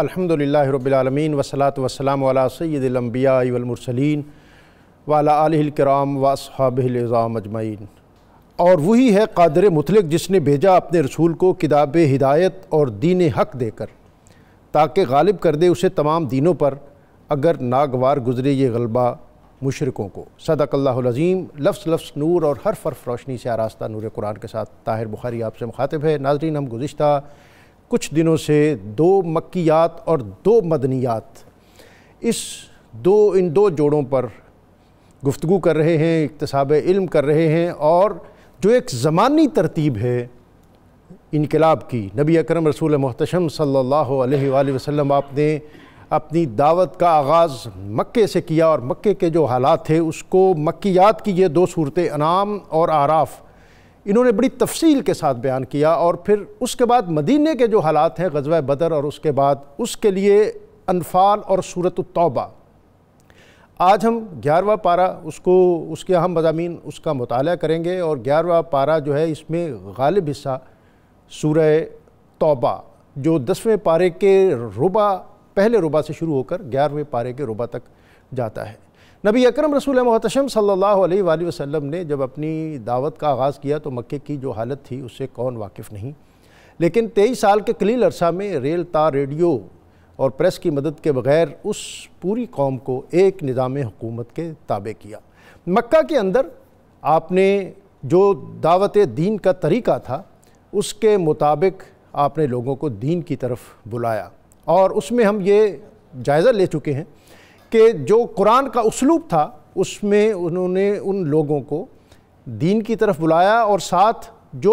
अलहमदिल्ला रबालमीन वसलात वसलाम सैदम्बियामरसलिन वाला कराम वासहाबज़ाम अजमैन और वही है कादर मुतलक जिसने भेजा अपने रसूल को किताब हिदायत और दीन हक देकर ताकि गालिब कर दे उसे तमाम दीनों पर अगर नागवार गुजरे ये गलबा मुशरकों को सदकल्लाज़ीम लफ्स लफ्स नूर और हर फर्फ रोशनी से आरास्ता नूर कुरान के साथ ताहिर बुखारी आपसे मुखातिब है नाजरीन हम गुज्त कुछ दिनों से दो मक्यात और दो मदनियात इस दो इन दो जोड़ों पर गुफ्तु कर रहे हैं इकतसाब इल्म कर रहे हैं और जो एक ज़मानी तरतीब है इनकलाब की नबी अकरम रसूल मोहतशम सल्लल्लाहु अलैहि वसल्लम आपने अपनी दावत का आगाज़ मक्के से किया और मक्के के जो हालात थे उसको मक्यात की ये दो सूरत अनाम और आराफ़ इन्होंने बड़ी तफसील के साथ बयान किया और फिर उसके बाद मदीने के जो हालात हैं गजवा बदर और उसके बाद उसके लिए अनफाल और सूरत तौबा आज हम ग्यारहवा पारा उसको उसके अहम मजामी उसका मताल करेंगे और ग्यारहवा पारा जो है इसमें गालिब हिस्सा सूर्य तौबा जो दसवें पारे के रुबा पहले रुबा से शुरू होकर ग्यारहवें पारे के रुबा तक जाता है नबी अकरम रसूल महतशम सल्ला वसम ने जब अपनी दावत का आगाज़ किया तो मक्के की जो हालत थी उससे कौन वाकिफ़ नहीं लेकिन तेईस साल के कलील अरसा में रेल तार रेडियो और प्रेस की मदद के बग़ैर उस पूरी कौम को एक निज़ाम हुकूमत के ताबे किया मक्का के अंदर आपने जो दावत दीन का तरीका था उसके मुताबिक आपने लोगों को दीन की तरफ बुलाया और उसमें हम ये जायज़ा ले चुके हैं कि जो कुरान का उसलूब था उसमें उन्होंने उन लोगों को दीन की तरफ बुलाया और साथ जो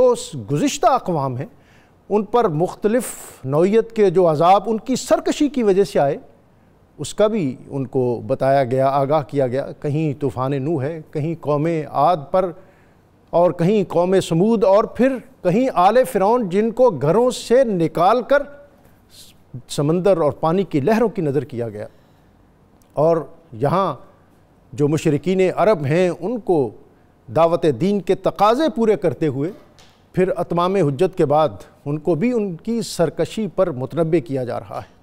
गुज्त अकवाम हैं उन पर मुख्तलफ़ नौीयत के जो अजाब उनकी सरकशी की वजह से आए उसका भी उनको बताया गया आगाह किया गया कहीं तूफ़ान नू है कहीं कौम आद पर और कहीं कौम समूद और फिर कहीं आले फ़िरौन जिनको घरों से निकाल कर समंदर और पानी की लहरों की नज़र किया गया और यहाँ जो मशरकिन अरब हैं उनको दावत दीन के तकाज़े पूरे करते हुए फिर अतमाम हजत के बाद उनको भी उनकी सरकशी पर मतनबे किया जा रहा है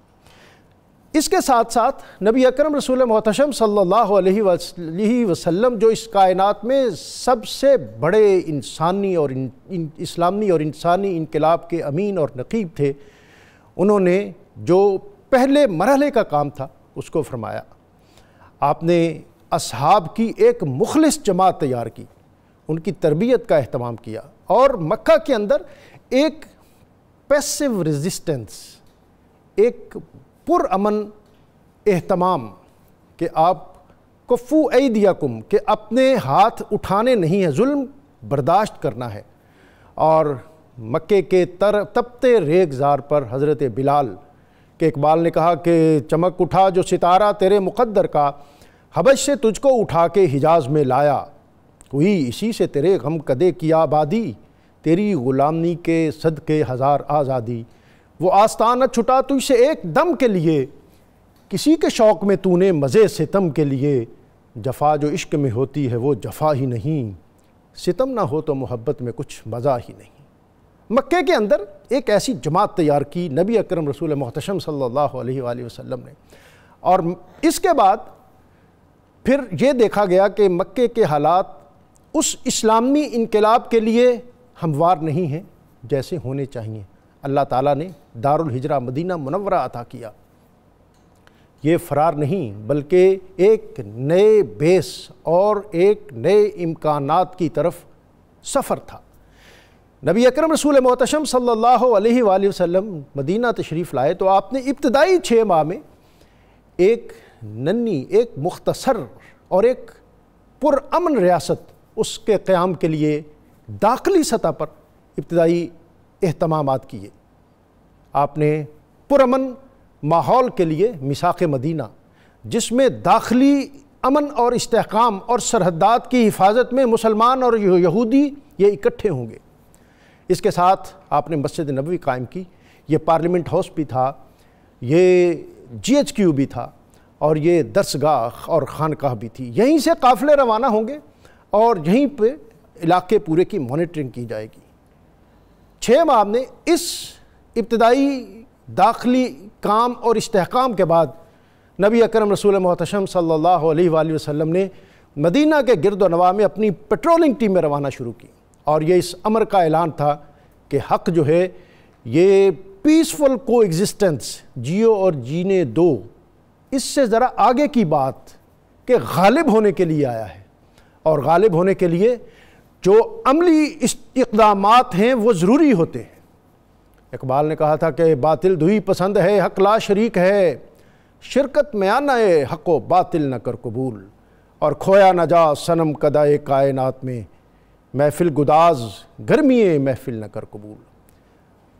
इसके साथ साथ नबी अकरम रसूल मोहतम सल्लल्लाहु अलैहि वसल्लम जो इस कायनात में सबसे बड़े इंसानी और इन, इन, इस्लामी और इंसानी इनकलाब के अमीन और नकीब थे उन्होंने जो पहले मरहले का काम था उसको फरमाया आपने असहाब की एक मुखलिस जमात तैयार की उनकी तरबियत का अहतमाम किया और मक्का के अंदर एक पैसिव रेजिस्टेंस एक पुरमन अहतमाम कि आप कफ़ू कुम के अपने हाथ उठाने नहीं है जुल्म बर्दाश्त करना है और मक्के के तर तपते रेगजार पर हज़रत बिलाल कि इकबाल ने कहा कि चमक उठा जो सितारा तेरे मुकद्दर का हबश से तुझको उठा के हिजाज में लाया हुई इसी से तेरे गम कदे की आबादी तेरी ग़ुलामी के सद के हज़ार आज़ादी वो आस्ताना छुटा तुझसे एक दम के लिए किसी के शौक़ में तूने मज़े सितम के लिए जफा जो इश्क में होती है वो जफा ही नहीं सितम ना हो तो मोहब्बत में कुछ मज़ा ही नहीं मक्के के अंदर एक ऐसी जमात तैयार की नबी अकरम रसूल मोहतशम सल्ला वसम ने और इसके बाद फिर ये देखा गया कि मक्के के हालात उस इस्लामी इनकलाब के लिए हमवार नहीं हैं जैसे होने चाहिए अल्लाह ताला ने दारुल हिजरा मदीना मुनवरा अता किया ये फ़रार नहीं बल्कि एक नए बेस और एक नए इम्कान की तरफ सफ़र था नबी अकरम रसूल मोहतम सल्ला वसम मदीना तशरीफ़ लाए तो आपने इब्तदाई छः माह में एक नन्नी एक मुख्तसर और एक पुरमन रियासत उसके क़्याम के लिए दाखिली सतह पर इब्तदाई अहतमाम किए आपने पुरमन माहौल के लिए मिसाक मदीना जिसमें दाखिली अमन और इसकाम और सरहदात की हिफाजत में मुसलमान और यहूदी ये इकट्ठे होंगे इसके साथ आपने मस्जिद नबी कायम की ये पार्लियामेंट हाउस भी था ये जीएचक्यू भी था और ये दरसगाह और खानकाह भी थी यहीं से काफ़िले रवाना होंगे और यहीं पे इलाके पूरे की मॉनिटरिंग की जाएगी छः माह ने इस इब्तदाई दाखिली काम और इस्तेकाम के बाद नबी अकरम रसूल महतशम सल्ला वसम ने मदीना के गिरद में अपनी पेट्रोलिंग टीम में रवाना शुरू की और ये इस अमर का ऐलान था कि हक जो है ये पीसफुल को एग्जिस्टेंस जियो और जीने दो इससे ज़रा आगे की बात के गालिब होने के लिए आया है और गालिब होने के लिए जो अमली इकदाम हैं वो ज़रूरी होते हैं इकबाल ने कहा था कि बातिल दुई पसंद है हक ला शरीक है शिरकत में आना है हको बातिल न कर कबूल और खोया न जा सनम कदाए कायनात में महफिल गुदाज गर्मी महफिल न कर कबूल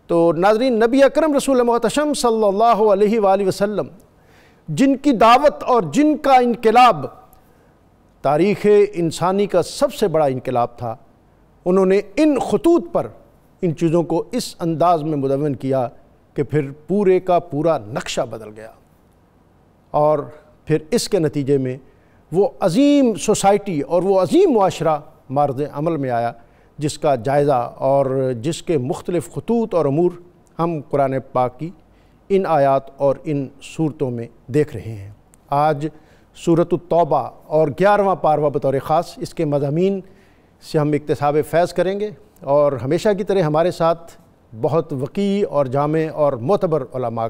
तो नाजरीन नबी अकरम रसूल मोहतम सल्ला वसम जिनकी दावत और जिनका इनकलाब तारीख़ इंसानी का सबसे बड़ा इनकलाब था उन्होंने इन खतूत पर इन चीज़ों को इस अंदाज में मुदवन किया कि फिर पूरे का पूरा नक्शा बदल गया और फिर इसके नतीजे में वो अजीम सोसाइटी और वो अजीम माशरा मार्ज अमल में आया जिसका जायज़ा और जिसके मुख्तलिफ़ खतूत और अमूर हम कुरान पाक की इन आयात और इन सूरतों में देख रहे हैं आज सूरत तौबा और ग्यारहवा पारवा बतौर ख़ास इसके मजामी से हम इकतसाब फैज़ करेंगे और हमेशा की तरह हमारे साथ बहुत वकी और जामे और मोतबर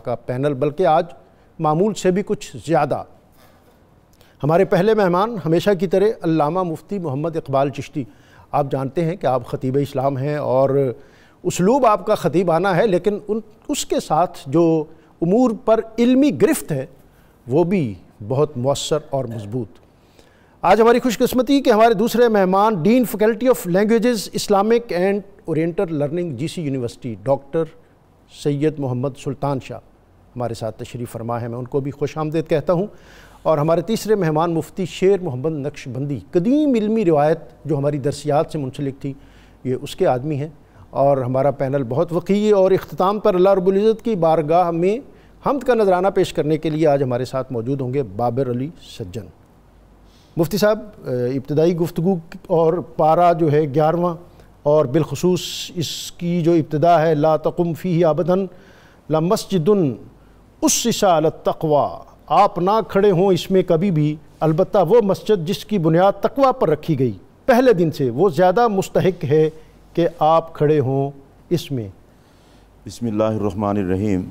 का पैनल बल्कि आज मामूल से भी कुछ ज़्यादा हमारे पहले मेहमान हमेशा की तरह अल्लामा मुफ्ती मोहम्मद इकबाल चिश्ती आप जानते हैं कि आप ख़तीब इस्लाम हैं और उसलूब आपका आना है लेकिन उन उसके साथ जो उमूर पर इल्मी गिरफ्त है वो भी बहुत मौसर और मजबूत आज हमारी खुशकस्मती कि हमारे दूसरे मेहमान dean faculty of languages Islamic and oriental learning GC university doctor Syed Mohammad Sultan Shah हमारे साथ तशरीफ़ फरमा है मैं उनको भी खुश आमदेद कहता हूँ और हमारे तीसरे मेहमान मुफ्ती शेर मोहम्मद नक्शबंदी कदीम इलमी रिवायत जो हमारी दरसियात से मुंसलिक थी ये उसके आदमी हैं और हमारा पैनल बहुत वकी और अख्ताम पर अल्लाह रबुल्ज़त की बारगाह में हमद का नजराना पेश करने के लिए आज हमारे साथ मौजूद होंगे बाबर अली सज्जन मुफ्ती साहब इब्तदाई गुफ्तु और पारा जो है ग्यारहवा और बिलखसूस इसकी जो इब्तदा है ला तकुम फ़ी आबदन ला मस्जिद उस तकवा आप ना खड़े हों इसमें कभी भी अलबत् वो मस्जिद जिसकी बुनियाद तकवा पर रखी गई पहले दिन से वो ज़्यादा मुस्तक है कि आप खड़े हों इसमें बसमीम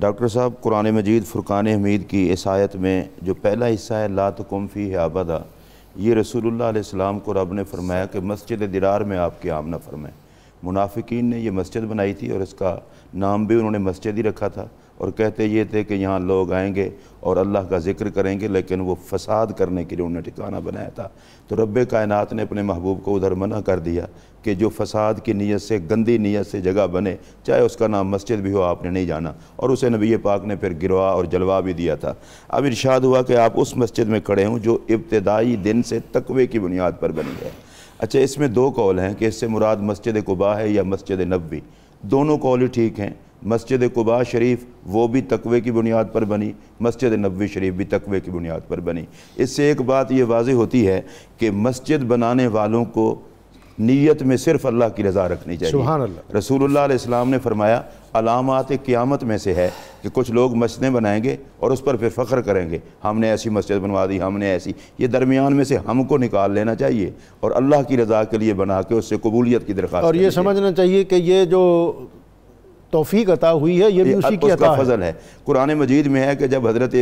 डॉक्टर साहब कुरान मजीद फ़ुरक़ान हमीद की इस में जो पहला हिस्सा है ला तो कुम्फ़ी है आबादा ये रसोल्लाम को रब ने फरमाया कि मस्जिद दरार में आपके आम न फरमाएँ मुनाफिकीन ने यह मस्जिद बनाई थी और इसका नाम भी उन्होंने मस्जिद ही रखा था और कहते ये थे कि यहाँ लोग आएंगे और अल्लाह का जिक्र करेंगे लेकिन वो फसाद करने के लिए उन्होंने ठिकाना बनाया था तो रब कायनात ने अपने महबूब को उधर मना कर दिया कि जो फसाद की नीयत से गंदी नीयत से जगह बने चाहे उसका नाम मस्जिद भी हो आपने नहीं जाना और उसे नबी पाक ने फिर गिरवा और जलवा भी दिया था अब इर्शाद हुआ कि आप उस मस्जिद में खड़े हों जो इब्तदाई दिन से तकवे की बुनियाद पर बनी है अच्छा इसमें दो कौल हैं कि इससे मुराद मस्जिद कुबा है या मस्जिद नबी दोनों कौल ही ठीक हैं मस्जिद कुबा शरीफ वो भी तकवे की बुनियाद पर बनी मस्जिद नबी शरीफ भी तकवे की बुनियाद पर बनी इससे एक बात ये वाज होती है कि मस्जिद बनाने वालों को नीयत में सिर्फ अल्लाह की रजा रखनी चाहिए रसूलुल्लाह ने फरमाया अलामत क़्यामत में से है कि कुछ लोग मस्जिदें बनाएंगे और उस पर फिर फ़ख्र करेंगे हमने ऐसी मस्जिद बनवा दी हमने ऐसी ये दरमियान में से हमको निकाल लेना चाहिए और अल्लाह की रजा के लिए बना के उससे कबूलियत की दरख्वास्त और ये समझना चाहिए कि ये जो तोफ़ी अता हुई है ये भी उसी की अता फजल है, कुरान मजीद में है कि जब हज़रत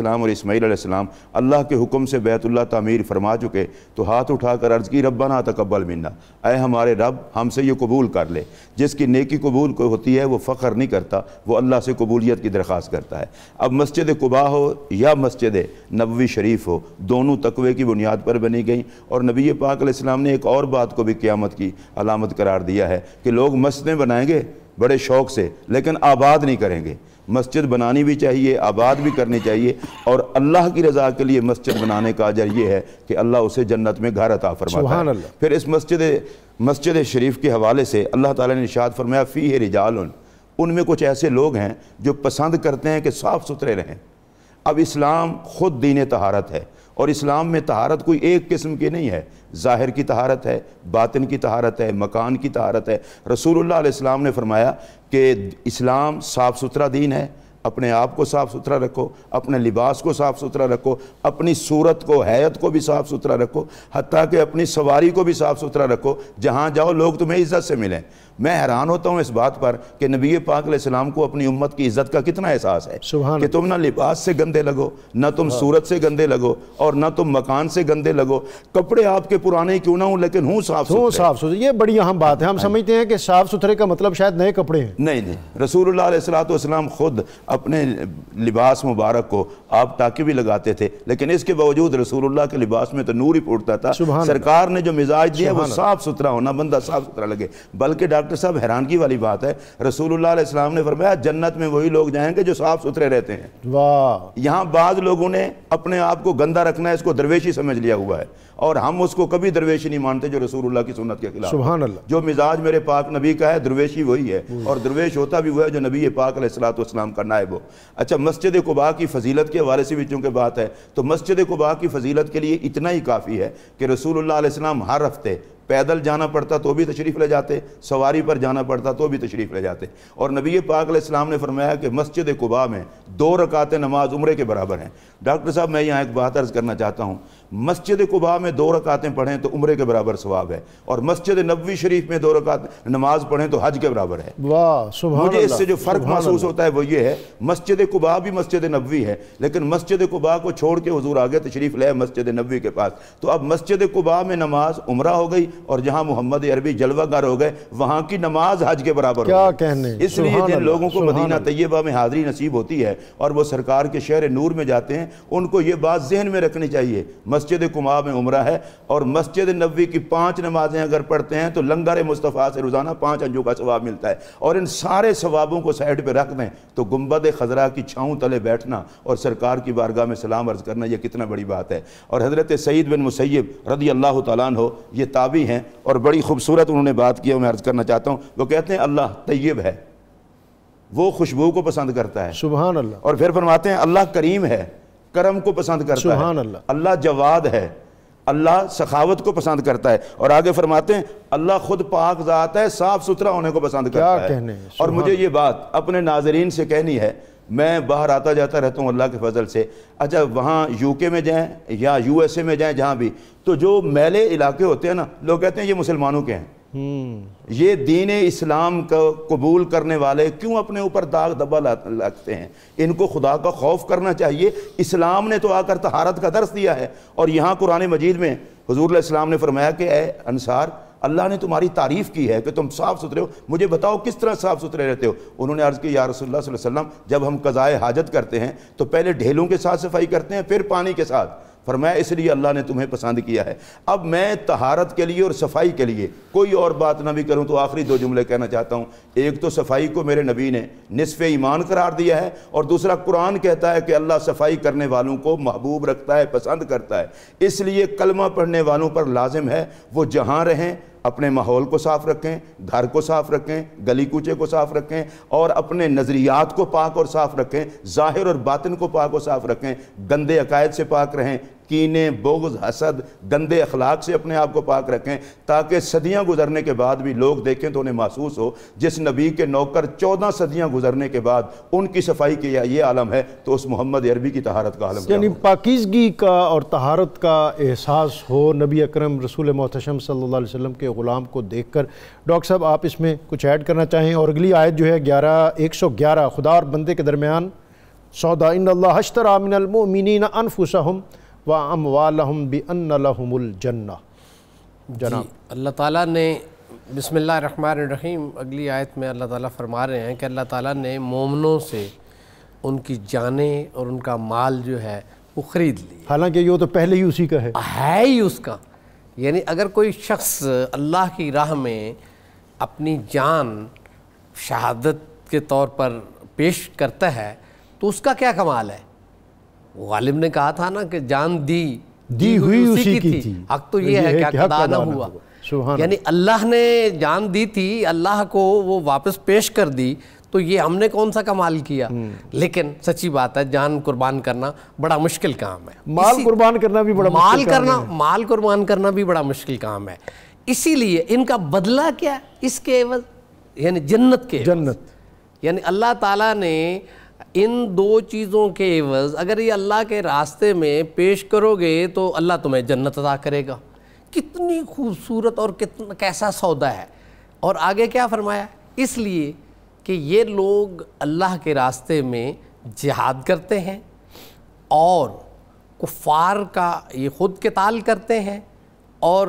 आसमाम और इसमाईलम अल्लाह के हुक्म से बैतुल्ला तमीर फरमा चुके तो हाथ उठा कर अर्ज़ की ना तकबल मिन्ना अय हमारे रब हमसे ये कबूल कर ले जिसकी नेकी कबूल को होती है वो फ़ख्र नहीं करता वो अल्लाह से कबूलियत की दरख्वास्त करता है अब मस्जिद कुबा हो या मस्जिद नबी शरीफ हो दोनों तकवे की बुनियाद पर बनी गई और नबी पाकाम ने एक और बात को भी क़्यामत की अलामत करार दिया है कि लोग मस्जिदें बनाएंगे बड़े शौक़ से लेकिन आबाद नहीं करेंगे मस्जिद बनानी भी चाहिए आबाद भी करनी चाहिए और अल्लाह की रजा के लिए मस्जिद बनाने का अजर यह है कि अल्लाह उसे जन्नत में घर अता फरमा फिर इस मस्जिद मस्जिद शरीफ के हवाले से अल्लाह ताला ने इशाद फरमाया फ़ी है रिजाल उनमें कुछ ऐसे लोग हैं जो पसंद करते हैं कि साफ़ सुथरे रहें अब इस्लाम ख़ुद दीन तहारत है और इस्लाम में तहारत कोई एक किस्म की नहीं है ज़ाहिर की तहारत है बातिन की तहारत है मकान की तहारत है रसूलुल्लाह अलैहिस्सलाम ने फरमाया कि इस्लाम साफ़ सुथरा दीन है अपने आप को साफ़ सुथरा रखो अपने लिबास को साफ़ सुथरा रखो अपनी सूरत को हैत को भी साफ़ सुथरा रखो हती कि अपनी सवारी को भी साफ़ सुथरा रखो जहाँ जाओ लोग तुम्हें इज़्ज़त से मिलें मैं हैरान होता हूँ इस बात पर कि नबी पाक सलाम को अपनी उम्मत की इज्जत का कितना एहसास है कि तुम ना लिबास से गंदे लगो ना तुम हाँ। सूरत से गंदे लगो और ना तुम मकान से गंदे लगो कपड़े आपके पुराने क्यों ना हो लेकिन हूँ साफ हूँ साफ सुथरे ये बड़ी अहम बात है हम हाँ समझते हैं कि साफ सुथरे का मतलब शायद नए कपड़े हैं नहीं नहीं रसूलुल्लाह खुद अपने लिबास मुबारक को आप टाके भी लगाते थे लेकिन इसके बावजूद रसूल के लिबास में तो नूर ही उठता था सरकार ने जो मिजाज दिया वो साफ सुथरा होना बंदा साफ सुथरा लगे बल्कि डॉक्टर डॉक्टर तो साहब हैरानगी वाली बात है रसूलुल्लाह रसोल्लाम ने फरमाया जन्नत में वही लोग जाएंगे जो साफ सुथरे रहते हैं वाह यहाँ बाद लोगों ने अपने आप को गंदा रखना है इसको दरवेशी समझ लिया हुआ है और हम उसको कभी दरवेशी नहीं मानते जो रसूलुल्लाह की सुन्नत के खिलाफ सुबह जो मिजाज मेरे पाक नबी का है दरवेशी वही है हम्म। और दरवेश होता भी वह है जो नबी पाक सलाम का नायब हो अच्छा मस्जिद कुबा की फजीलत के हवाले से भी चूंकि बात है तो मस्जिद कुबा की फजीलत के लिए इतना ही काफ़ी है कि रसूलुल्लाह रसोल्लाम हर हफ्ते पैदल जाना पड़ता तो भी तशरीफ़ ले जाते सवारी पर जाना पड़ता तो भी तशरीफ़ ले जाते और नबी पाक इस्लाम ने फरमाया कि मस्जिद कुबा में दो रकातें नमाज उम्र के बराबर हैं डॉक्टर साहब मैं यहाँ एक बात अर्ज़ करना चाहता हूँ मस्जिद कुबा में दो रकातें पढ़ें तो उम्र के बराबर स्वाब है और मस्जिद नबी शरीफ में दो रकात नमाज पढ़ें तो हज के बराबर है वाह मुझे इससे जो फ़र्क महसूस होता है वो ये है मस्जिद कुबा भी मस्जिद नबी है लेकिन मस्जिद कुबा को छोड़ के हजूर आगे तशरीफ़ लाए मस्जिद नबी के पास तो अब मस्जिद कुबा में नमाज उम्र हो गई और जहाँ मोहम्मद अरबी जलवागार हो गए वहाँ की नमाज हज के बराबर क्या कहने इसलिए जिन लोगों को मदीना तयबा में हाजिरी नसीब होती है और वह सरकार के शहर नूर में जाते हैं उनको ये बात जहन में रखनी चाहिए मस्जिद कुमा में उम्र है और मस्जिद नबी की पाँच नमाजें अगर पढ़ते हैं तो लंगर मुस्तफ़ा से रोज़ाना पाँच अंजों का स्वाब मिलता है और इन सारे स्वाबों को साइड पर रख दें तो गुम्बद खजरा की छाऊँ तले बैठना और सरकार की बारगाह में सलाम अर्ज़ करना यह कितना बड़ी बात है और हज़रत सईद बिन मुसैब रदी अल्लाह तन हो ये ताबी हैं और बड़ी खूबसूरत उन्होंने बात की मैं अर्ज़ करना चाहता हूँ वो कहते हैं अल्लाह तयब है वो खुशबू को पसंद करता है सुबह और फिर फरमाते हैं अल्लाह करीम है करम को पसंद करता है अल्लाह अल्ला जवाद है अल्लाह सखावत को पसंद करता है और आगे फरमाते हैं अल्लाह खुद पाक ज़ात है साफ़ सुथरा होने को पसंद करता है कहने? और मुझे ये बात अपने नाजरीन से कहनी है मैं बाहर आता जाता रहता हूँ अल्लाह के फजल से अच्छा वहाँ यूके में जाएँ या यूएसए में जाएँ जहाँ भी तो जो मैले इलाके होते हैं ना लोग कहते हैं ये मुसलमानों के हैं हम्म। ये दीन इस्लाम का कबूल करने वाले क्यों अपने ऊपर दाग दबा लगते हैं इनको खुदा का खौफ करना चाहिए इस्लाम ने तो आकर तहारत का दर्श दिया है और यहाँ कुरान मजीद में हजूर इस्लाम ने फरमाया कि ए अनसार अल्लाह ने तुम्हारी तारीफ़ की है कि तुम साफ़ सुथरे हो मुझे बताओ किस तरह साफ़ सुथरे रहते हो उन्होंने अर्ज़ की या रसोल्ला वसम जब हम कज़ाए हाजत करते हैं तो पहले ढेलों के साथ सफाई करते हैं फिर पानी के साथ फरमाया इसलिए अल्लाह ने तुम्हें पसंद किया है अब मैं तहारत के लिए और सफाई के लिए कोई और बात ना भी करूँ तो आखिरी दो जुमले कहना चाहता हूँ एक तो सफाई को मेरे नबी ने नसफ़ ईमान करार दिया है और दूसरा कुरान कहता है कि अल्लाह सफाई करने वालों को महबूब रखता है पसंद करता है इसलिए कलमा पढ़ने वालों पर लाजिम है वो जहाँ रहें अपने माहौल को साफ रखें घर को साफ रखें गली कूचे को साफ रखें और अपने नज़रियात को पाक और साफ रखें ज़ाहिर और बातिन को पाक और साफ रखें गंदे अकायद से पाक रहें कीने बोगज़ हसद गंदे अखलाक से अपने आप को पाक रखें ताकि सदियाँ गुजरने के बाद भी लोग देखें तो उन्हें महसूस हो जिस नबी के नौकर चौदह सदियाँ गुजरने के बाद उनकी सफाई या ये आलम है तो उस मोहम्मद अरबी की तहारत का आलम यानी पाकिजगी का और तहारत का एहसास हो नबी अक्रम रसूल मोहतम सल्ला वसम के ग़ुलाम को देख कर डॉक्टर साहब आप इसमें कुछ ऐड करना चाहें और अगली आयत जो है ग्यारह एक सौ ग्यारह खुदा और बंदे के दरमियान सौदा इन हशतरा अनफुसा हम व अमवालहम बि लहमुलजन्ना जना अल्लाह ताला ने बिसमीम अगली आयत में अल्लाह ताला फरमा रहे हैं कि अल्लाह ताला ने मोमनों से उनकी जानें और उनका माल जो है वो ख़रीद ली हालांकि ये तो पहले ही उसी का है है ही उसका यानी अगर कोई शख्स अल्लाह की राह में अपनी जान शहादत के तौर पर पेश करता है तो उसका क्या कमाल है गालिब ने कहा था ना कि जान दी दी हुई उसी, उसी की, की थी, थी। हक तो, तो ये, ये है, क्या, कि हक हुआ यानी अल्लाह ने जान दी थी अल्लाह को वो वापस पेश कर दी तो ये हमने कौन सा कमाल किया हम्म। लेकिन सच्ची बात है जान कुर्बान करना बड़ा मुश्किल काम है माल कुर्बान करना भी बड़ा माल करना माल कुर्बान करना भी बड़ा मुश्किल काम है इसीलिए इनका बदला क्या इसके यानी जन्नत के जन्नत यानी अल्लाह ताला ने इन दो चीज़ों के एवज़ अगर ये अल्लाह के रास्ते में पेश करोगे तो अल्लाह तुम्हें जन्नत अदा करेगा कितनी खूबसूरत और कितना कैसा सौदा है और आगे क्या फरमाया इसलिए कि ये लोग अल्लाह के रास्ते में जिहाद करते हैं और कुफार का ये ख़ुद के करते हैं और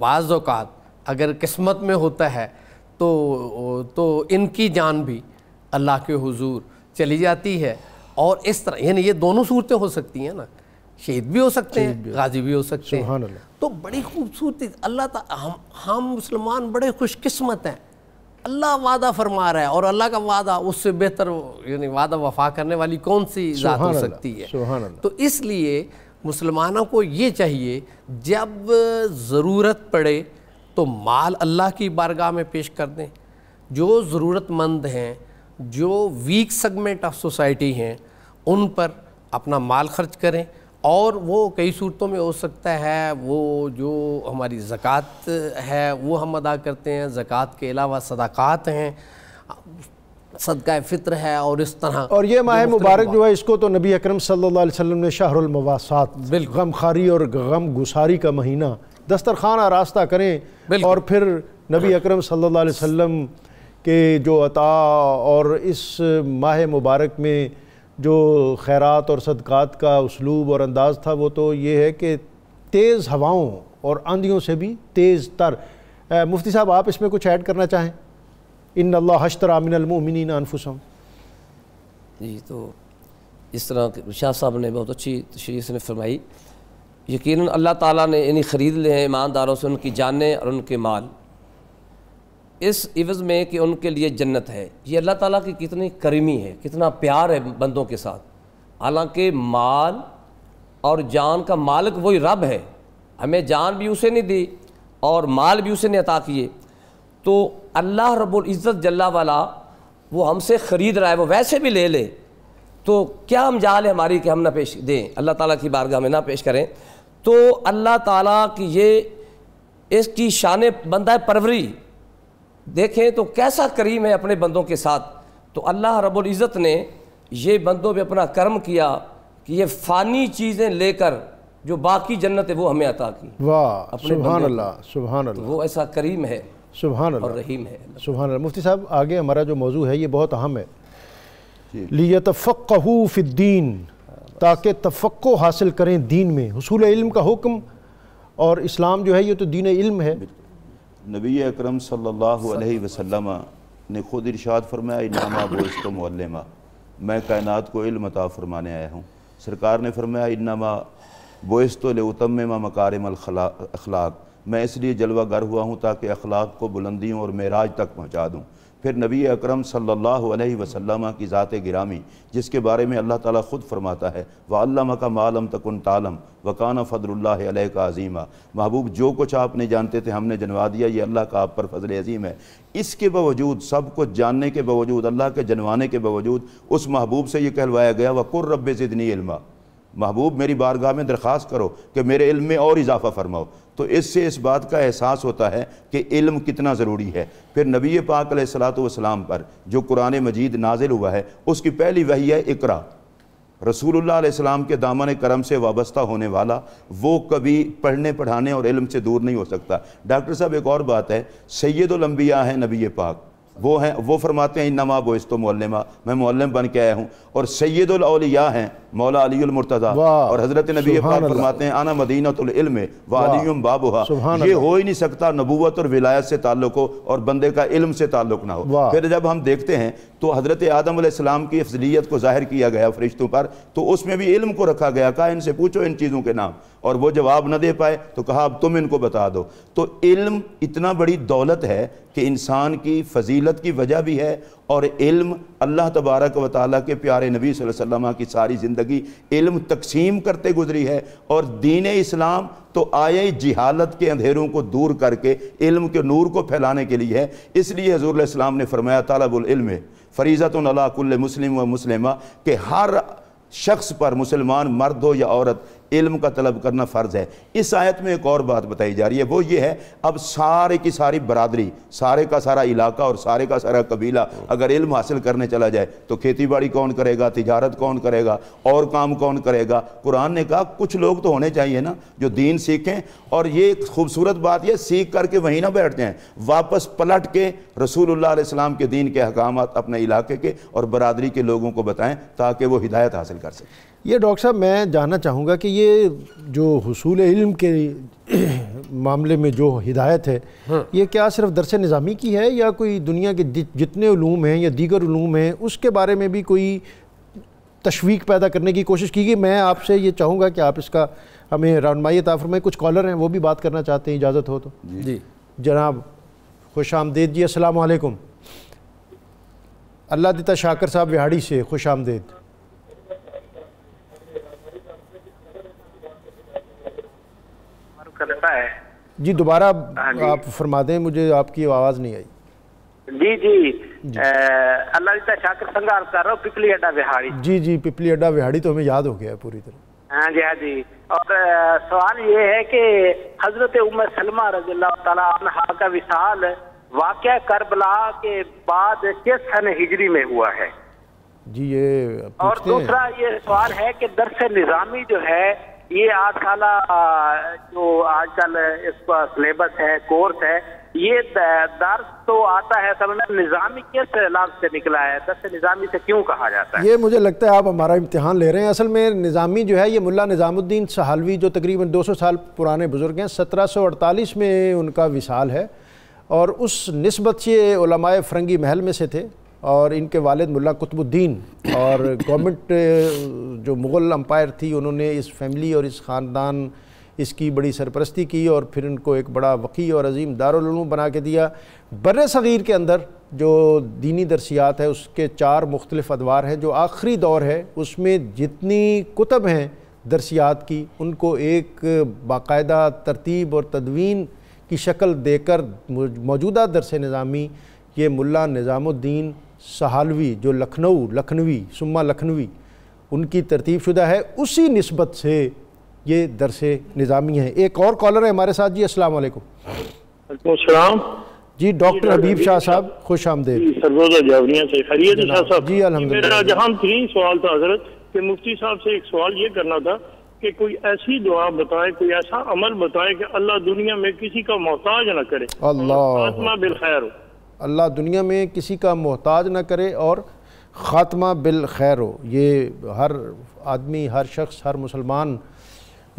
बाज़ात अगर किस्मत में होता है तो तो इनकी जान भी अल्लाह के हुजूर चली जाती है और इस तरह यानी ये दोनों सूरतें हो सकती हैं ना शहीद भी हो सकते हैं गाजी भी हो सकते हैं तो बड़ी खूबसूरती अल्लाह हम हम मुसलमान बड़े खुशकिस्मत हैं अल्लाह वादा फरमा रहा है और अल्लाह का वादा उससे बेहतर यानी वादा वफा करने वाली कौन सी ज़ात हो सकती है तो इसलिए मुसलमानों को ये चाहिए जब ज़रूरत पड़े तो माल अल्लाह की बारगाह में पेश कर दें जो ज़रूरतमंद हैं जो वीक सेगमेंट ऑफ सोसाइटी हैं उन पर अपना माल खर्च करें और वो कई सूरतों में हो सकता है वो जो हमारी ज़क़़त है वो हम अदा करते हैं ज़क़़त के अलावा सदाकत हैं सदका फितर है और इस तरह और ये माह मुबारक जो है इसको तो नबी अकरम सल्लल्लाहु अलैहि वसल्लम ने शाहरमवासात गम खारी और गम गुसारी का महीना दस्तरखाना रास्ता करें और फिर नबी अकरम सल्लल्लाहु अलैहि वसल्लम के जो अता और इस माह मुबारक में जो खैरात और सदक़ात का उसलूब और अंदाज़ था वो तो ये है कि तेज़ हवाओं और आंधियों से भी तेज़ तर मुफ्ती साहब आप इसमें कुछ ऐड करना चाहें इन अल्लाह हशतर मिनमिन अनफुसम जी तो इस तरह शाह साहब ने बहुत अच्छी तशरी ने फरमाई यकीन अल्लाह ताला ने इन्हीं ख़रीद लें हैं ईमानदारों से उनकी जानें और उनके माल इस इवज़ में कि उनके लिए जन्नत है ये अल्लाह ताला की कितनी करीमी है कितना प्यार है बंदों के साथ हालांकि माल और जान का मालिक वही रब है हमें जान भी उसे नहीं दी और माल भी उसे ने अता किए तो अल्लाह रबुल्ज़त जल्ला वाला वो हमसे ख़रीद रहा है वो वैसे भी ले ले तो क्या हम जाल है हमारी कि हम ना पेश दें अल्लाह ताला की बारगाह में ना पेश करें तो अल्लाह ताला की ये इसकी शान बंदा परवरी देखें तो कैसा करीम है अपने बंदों के साथ तो अल्लाह रब्ज़त ने ये बंदों पर अपना कर्म किया कि ये फ़ानी चीज़ें लेकर जो बाकी जन्नत है वो हमें अता की वाह सुबहान अल्लाह अल्लाह तो वो ऐसा करीम है सुबह और रहीम है सुबह मुफ्ती साहब आगे हमारा जो मौजू है ये बहुत अहम है लियतफ़क़ू फ़िद्दीन ताकि तफक् हासिल करें दीन में हसूल इल्म का हुक्म और इस्लाम जो है ये तो दीन इल्म है नबी अक्रम सल्लल्लाहु ने ख़ुद इरशाद फरमाया इन्नामा बोस्त मोलमा मैं कायनात को इल्म अता फरमाने आया हूँ सरकार ने फरमाया इन्नामा बोस्त लतम मकारम अखलाक मैं इसलिए जलवा गर हुआ हूँ ताकि अखलाक को बुलंदियों और मेराज तक पहुँचा दूँ फिर नबी अकरम सल्लल्लाहु अलैहि वसल्लम की ज़ात गिरामी जिसके बारे में अल्लाह ताला ख़ुद फरमाता है वालम का मालम तकन तालम वकाना फ़दरुल्ला का अजीमा महबूब जो कुछ आप नहीं जानते थे हमने जनवा दिया ये अल्लाह का आप पर फजल अजीम है इसके बावजूद सब कुछ जानने के बावजूद अल्लाह के जनवाने के बावजूद उस महबूब से ये कहलवाया गया वकुर रब ज़िदनी इल्मा महबूब मेरी बारगाह में दरख्वास्त करो कि मेरे इल्म में और इजाफ़ा फरमाओ तो इससे इस बात का एहसास होता है कि इल्म कितना ज़रूरी है फिर नबी पाक सलाम पर जो कुरान मजीद नाजिल हुआ है उसकी पहली वही है इकरा रसूलुल्लाह के दामन करम से वाबस्ता होने वाला वो कभी पढ़ने पढ़ाने और इल्म से दूर नहीं हो सकता डॉक्टर साहब एक और बात है सैदुलम्बिया हैं नबी पाक वो हैं वो फरमाते हैं इन्ना माँ तो मौलमा मैं मौलम बन के आया हूँ और सैदुलौलिया हैं मौला अली मुर्तज़ा और हज़रत नबी फरमाते हैं आना मदीनतम वालीम बाबुहा ये हो ही नहीं सकता नबूत और विलायत से ताल्लुक हो और बंदे का इल्म से ताल्लुक ना हो फिर जब हम देखते हैं तो हज़रत आदम की अफजलियत को ज़ाहिर किया गया फरिश्तों पर तो उसमें भी इल्म को रखा गया कहा इनसे पूछो इन चीज़ों के नाम और वो जवाब ना दे पाए तो कहा अब तुम इनको बता दो तो इल्म इतना बड़ी दौलत है कि इंसान की फजीलत की वजह भी है और इल्म अल्लाह तबारक व ताली के प्यारे नबी वसम की सारी ज़िंदगी इल्म तकसीम करते गुजरी है और दीन इस्लाम तो आए जिहालत के अंधेरों को दूर करके इल्म के नूर को फैलाने के लिए है इसलिए हजूर इस्लाम ने फरमाया तलबुल्म फरीज़त मुस्लिम व मुसलिमा के हर शख्स पर मुसलमान मर्द हो या औरत इल्म का तलब करना फ़र्ज़ है इस आयत में एक और बात बताई जा रही है वो ये है अब सारे की सारी बरदरी सारे का सारा इलाका और सारे का सारा कबीला अगर इल्म हासिल करने चला जाए तो खेती बाड़ी कौन करेगा तजारत कौन करेगा और काम कौन करेगा कुरान ने कहा कुछ लोग तो होने चाहिए ना जो दीन सीखें और ये खूबसूरत बात यह सीख करके वहीं ना बैठ जाएँ वापस पलट के रसूल अलैहिस्सलाम के दीन के अहकाम अपने इलाके के और बरदरी के लोगों को बताएं ताकि वो हिदायत हासिल कर सकें ये डॉक्टर साहब मैं जानना चाहूँगा कि ये जो हसूल इल्म के मामले में जो हिदायत है हाँ। ये क्या सिर्फ दरस निज़ामी की है या कोई दुनिया के जितने ूम हैं या दीगर ूम हैं उसके बारे में भी कोई तशवीक पैदा करने की कोशिश की गई मैं आपसे ये चाहूँगा कि आप इसका हमें रनमाई ताफ़र में कुछ कॉलर हैं वो भी बात करना चाहते हैं इजाज़त हो तो जी जनाब खुश आमदेद जी असलकुम अल्लाह दिता शाकर साहब विहाड़ी से खुश आमदेद है जी दोबारा हाँ आप फरमा दें मुझे आपकी आवाज़ नहीं आई जी जी, अल्लाह जी शाकिर संघार कर रहा हूँ पिपली अड्डा बिहाड़ी जी जी पिपली अड्डा बिहाड़ी तो हमें याद हो गया पूरी तरह हाँ जी हाँ जी और सवाल ये है कि हजरत उमर सलमा रजील्ला का विशाल वाक़ करबला के बाद किस सन हिजरी में हुआ है जी ये और दूसरा ये सवाल है कि दरस निज़ामी जो है ये आठ साल जो आजकल इसका सिलेबस है कोर्स है ये दर्ज तो आता है समझ निज़ामी के सैलाब से निकला है दस निज़ामी से क्यों कहा जाता है ये मुझे लगता है आप हमारा इम्तहान ले रहे हैं असल में निज़ामी जो है ये मुल्ला निज़ामुद्दीन सहालवी जो तकरीबन 200 साल पुराने बुज़ुर्ग हैं 1748 में उनका विशाल है और उस नस्बत से फ़रंगी महल में से थे और इनके वालिद मुल्ला कुतुबुद्दीन और गवर्नमेंट जो मुग़ल अम्पायर थी उन्होंने इस फैमिली और इस ख़ानदान इसकी बड़ी सरपरस्ती की और फिर इनको एक बड़ा वकी और अजीम दारूम बना के दिया बर सग़ीर के अंदर जो दीनी दरसियात है उसके चार मुख्तलिफ अदवार हैं जो आखिरी दौर है उसमें जितनी कुतब हैं दरसियात की उनको एक बाकायदा तरतीब और तदवीन की शक्ल देकर मौजूदा दरस नज़ामी ये मुल्ला निज़ामुद्दीन सहालवी जो लखनऊ लखनवी सुम्मा लखनवी उनकी तरतीबशुदा है उसी नस्बत से ये दरस निज़ामी है एक और कॉलर है हमारे साथ जी असल जी डॉक्टर हबीब शाह साहब खुश आमदेद शाह जी मेरा सवाल था हजरत कि मुफ्ती साहब से एक सवाल ये करना था कि कोई ऐसी दुआ बताए कोई ऐसा अमल बताए कि अल्लाह दुनिया में किसी का मोहताज ना करे अल्लाह आत्मा बिल खैर हो अल्लाह दुनिया में किसी का मोहताज ना करे और ख़ात्मा बिल खैर हो ये हर आदमी हर शख्स हर मुसलमान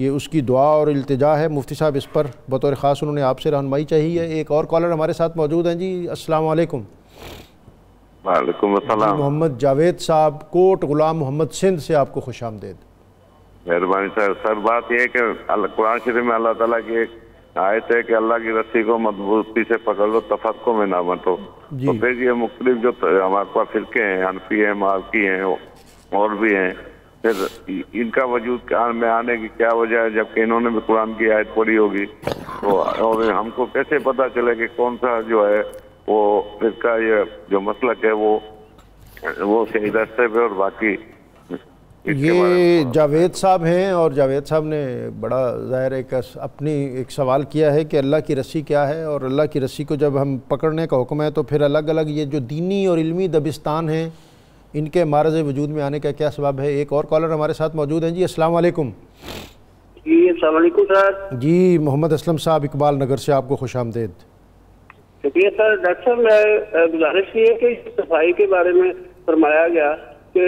ये उसकी दुआ और अल्तजा है मुफ्ती साहब इस पर बतौर ख़ास उन्होंने आपसे रहनमाई चाहिए एक और कॉलर हमारे साथ मौजूद हैं जी अस्सलाम वालेकुम वालेकुम अस्सलाम मोहम्मद जावेद साहब कोट गुलाम मोहम्मद सिंध से आपको खुश आमदेद मेहरबानी सर सर बात यह है कि कुरान शरीफ में अल्लाह ताला की एक आयत है कि अल्लाह की रस्सी को मजबूती से पकड़ लो तफक्को में ना बंटो तो फिर ये मुख्तलिफ जो हमारे पास फिरके हैं अनफी हैं मालकी हैं और भी हैं फिर इनका वजूद में आने की क्या वजह है जबकि इन्होंने भी कुरान की आयत पढ़ी होगी तो और हमको कैसे पता चले कि कौन सा जो है वो इसका ये जो मसलक है वो वो सही रास्ते पे और बाकी ये जावेद साहब हैं और जावेद साहब ने बड़ा ज़ाहिर एक अपनी एक सवाल किया है कि अल्लाह की रस्सी क्या है और अल्लाह की रस्सी को जब हम पकड़ने का हुक्म है तो फिर अलग अलग ये जो दीनी और इल्मी दबिस्तान हैं इनके मारज वजूद में आने का क्या सबब है एक और कॉलर हमारे साथ मौजूद हैं जी अस्सलाम जी सर जी मोहम्मद असलम साहब इकबाल नगर से आपको खुश आमदेद शुक्रिया सर डॉक्टर साहब मैं गुजारिश की है कि सफाई के बारे में फरमाया गया कि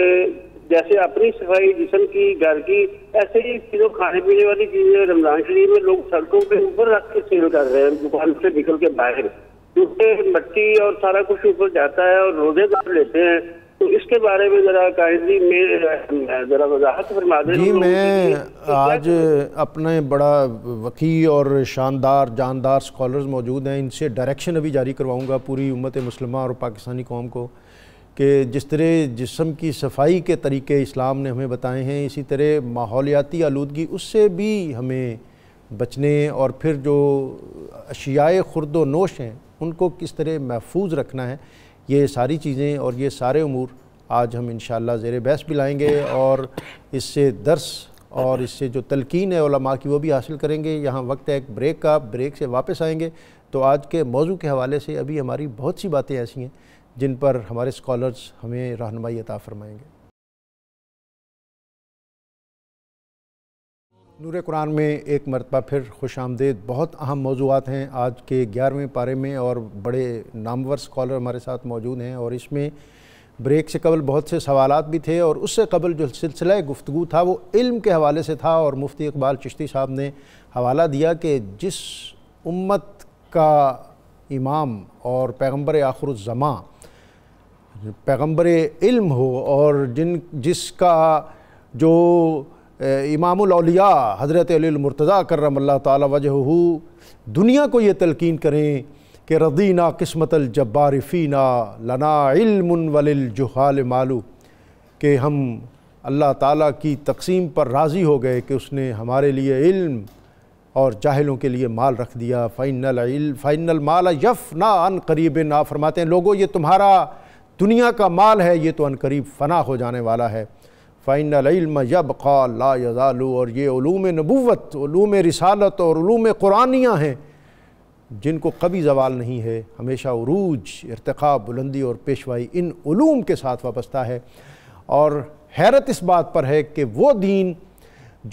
जैसे अपनी सफाई जिसम की घर की ऐसे ही चीजों खाने पीने वाली चीजें रमजान शरीफ में लोग सड़कों के ऊपर रख के सेल कर रहे हैं दुकान से निकल के बाहर क्योंकि मट्टी और सारा कुछ ऊपर जाता है और रोजे कर लेते हैं तो इसके बारे में जरा काइंडली में जरा वजाहत फरमा दें जी मैं आज अपने बड़ा वकी और शानदार जानदार स्कॉलर्स मौजूद हैं इनसे डायरेक्शन अभी जारी करवाऊंगा पूरी उम्मत मुसलमान और पाकिस्तानी कौम को कि जिस तरह जिसम की सफाई के तरीके इस्लाम ने हमें बताए हैं इसी तरह माहौलियाती आलूगी उससे भी हमें बचने और फिर जो अशियाए खुरद नोश हैं उनको किस तरह महफूज रखना है ये सारी चीज़ें और ये सारे अमूर आज हम इन जेर बहस भी लाएँगे और इससे दर्स और इससे जो तलकिन है ओलमा की वो भी हासिल करेंगे यहाँ वक्त है एक ब्रेक का ब्रेक से वापस आएंगे तो आज के मौजू के हवाले से अभी हमारी बहुत सी बातें ऐसी हैं जिन पर हमारे स्कॉलर्स हमें रहनमाई अता फरमाएंगे नूर कुरान में एक मरतबा फिर खुश आमदेद बहुत अहम मौजूद हैं आज के ग्यारहवें पारे में और बड़े नामवर स्कॉलर हमारे साथ मौजूद हैं और इसमें ब्रेक से कबल बहुत से सवाल भी थे और उससे कबल जो सिलसिला गुफ्तु था वो इल्म के हवाले से था और मुफ्ती इकबाल चिश्ती साहब ने हवाला दिया कि जिस उम्मत का इमाम और पैगम्बर ज़मा पैगम्बर इल्म हो और जिन जिसका जो इमामौलिया हज़रत अलमरतज़ा करम अल्लाह तजह दुनिया को ये तलकिन करें कि रदीना किस्मत जब्बार लना इल्म वलिल जुहाल मालू कि हम अल्लाह ताला की तकसीम पर राज़ी हो गए कि उसने हमारे लिए इल्म और जाहिलों के लिए माल रख दिया फ़ाइनल फ़ाइनल माल यफ़ ना अन करीब ना फरमाते हैं लोगों ये तुम्हारा दुनिया का माल है ये तो अनकरीब फ़ना हो जाने वाला है फ़ाइनम यब ला यज़ालू और ये ूम नबूत ूम रिसालत और ूम कुरानियाँ हैं जिनको कभी जवाल नहीं है हमेशा अरूज इरतखा बुलंदी और पेशवाई इन ूम के साथ वाबस्ता है और हैरत इस बात पर है कि वो दीन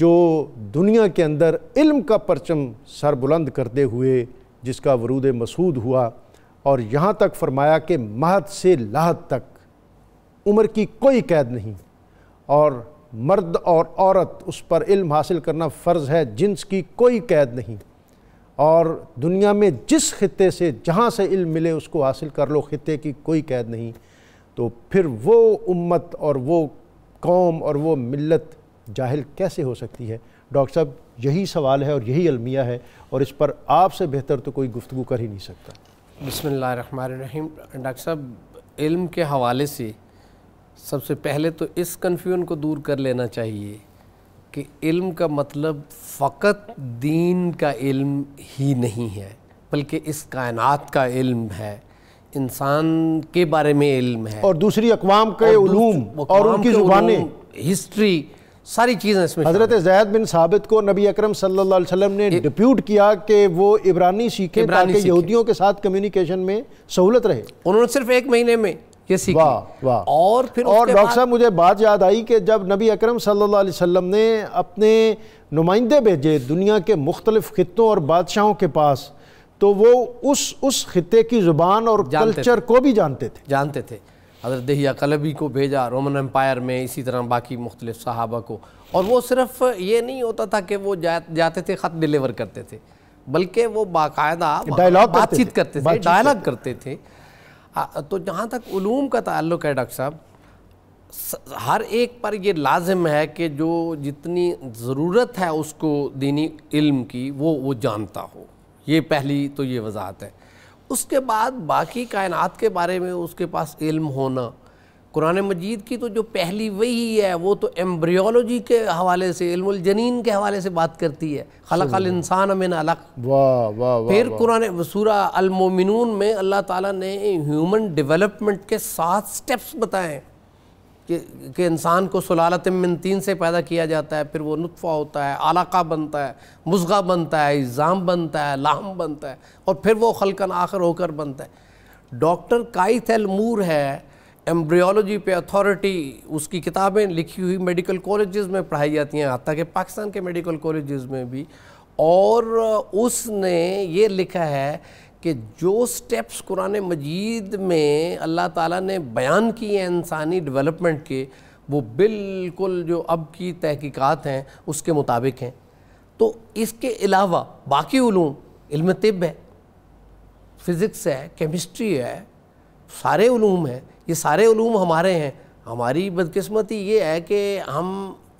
जो दुनिया के अंदर इल्म का परचम सरबुलंद करते हुए जिसका वरूद मसूद हुआ और यहाँ तक फरमाया कि महद से लाहत तक उम्र की कोई कैद नहीं और मर्द और औरत उस पर इल्म हासिल करना फ़र्ज़ है जिन्स की कोई कैद नहीं और दुनिया में जिस खत्े से जहाँ से इल्म मिले उसको हासिल कर लो खत्े की कोई कैद नहीं तो फिर वो उम्मत और वो कौम और वो मिलत जाहिल कैसे हो सकती है डॉक्टर साहब यही सवाल है और यही अलमिया है और इस पर आपसे बेहतर तो कोई गुफ्तु कर ही नहीं सकता बसमीम डॉक्टर साहब इल्म के हवाले से सबसे पहले तो इस कन्फ्यूज़न को दूर कर लेना चाहिए कि इल्म का मतलब फ़कत दीन का इल्म ही नहीं है बल्कि इस कायनात का इल्म है इंसान के बारे में इल्म है और दूसरी अकवाम के और, और उनकी ज़ुबानें हिस्ट्री सारी चीज़ें इसमें हज़रत जैद बिन साबित को नबी अकरम सल्लल्लाहु अलैहि वसल्लम ने डिप्यूट किया कि वो इबरानी सीखे ताकि यहूदियों के साथ कम्युनिकेशन में सहूलत रहे उन्होंने सिर्फ एक महीने में ये सीखे वाह वाह और फिर और डॉक्टर साहब मुझे बात याद आई कि जब नबी अकरम सल्लल्लाहु अलैहि वसल्लम ने अपने नुमाइंदे भेजे दुनिया के मुख्तलिफ़ ख़ितों और बादशाहों के पास तो वो उस उस खत्े की ज़ुबान और कल्चर को भी जानते थे जानते थे हज़रत दहिया कलबी को भेजा रोमन एम्पायर में इसी तरह बाकी मुख्तलिफ सहाबा को और वो सिर्फ ये नहीं होता था कि वो जा, जाते थे ख़त डिलीवर करते थे बल्कि वो बाकायदा डायलॉग बातचीत करते थे डायलॉग करते थे तो जहाँ तक ूम का ताल्लुक है डॉक्टर साहब हर एक पर यह लाजिम है कि जो जितनी ज़रूरत है उसको दीनी इल्म की वो वो जानता हो ये पहली तो ये वजाहत है उसके बाद बाकी कायनात के बारे में उसके पास इल्म होना कुरान मजीद की तो जो पहली वही है वो तो एम्ब्रियोलॉजी के हवाले से जनीन के हवाले से बात करती है खलक इंसान अमिन अलग फिर कुरान सूरा अलमोमिनून में अल्लाह ताला ने ह्यूमन डेवलपमेंट के सात स्टेप्स बताएं कि, कि इंसान को सलालत मिन तीन से पैदा किया जाता है फिर वो नुतफ़ा होता है आलाका बनता है मुजगा बनता है इज़ाम बनता है लाहम बनता है और फिर वो खलकन आखिर होकर बनता है डॉक्टर काइथ एलमूर है एम्ब्रियोलॉजी पे अथॉरिटी उसकी किताबें लिखी हुई मेडिकल कॉलेजेस में पढ़ाई जाती हैं हत्या कि पाकिस्तान के मेडिकल कॉलेजेस में भी और उसने ये लिखा है कि जो स्टेप्स कुरान मजीद में अल्लाह ताला ने बयान किए हैं इंसानी डेवलपमेंट के वो बिल्कुल जो अब की तहकीकात हैं उसके मुताबिक हैं तो इसके अलावा बाकी ूम इल्म तिब है फ़िज़िक्स है केमिस्ट्री है सारे ूम हैं ये सारे ूम हमारे हैं हमारी बदकिस्मती ये है कि हम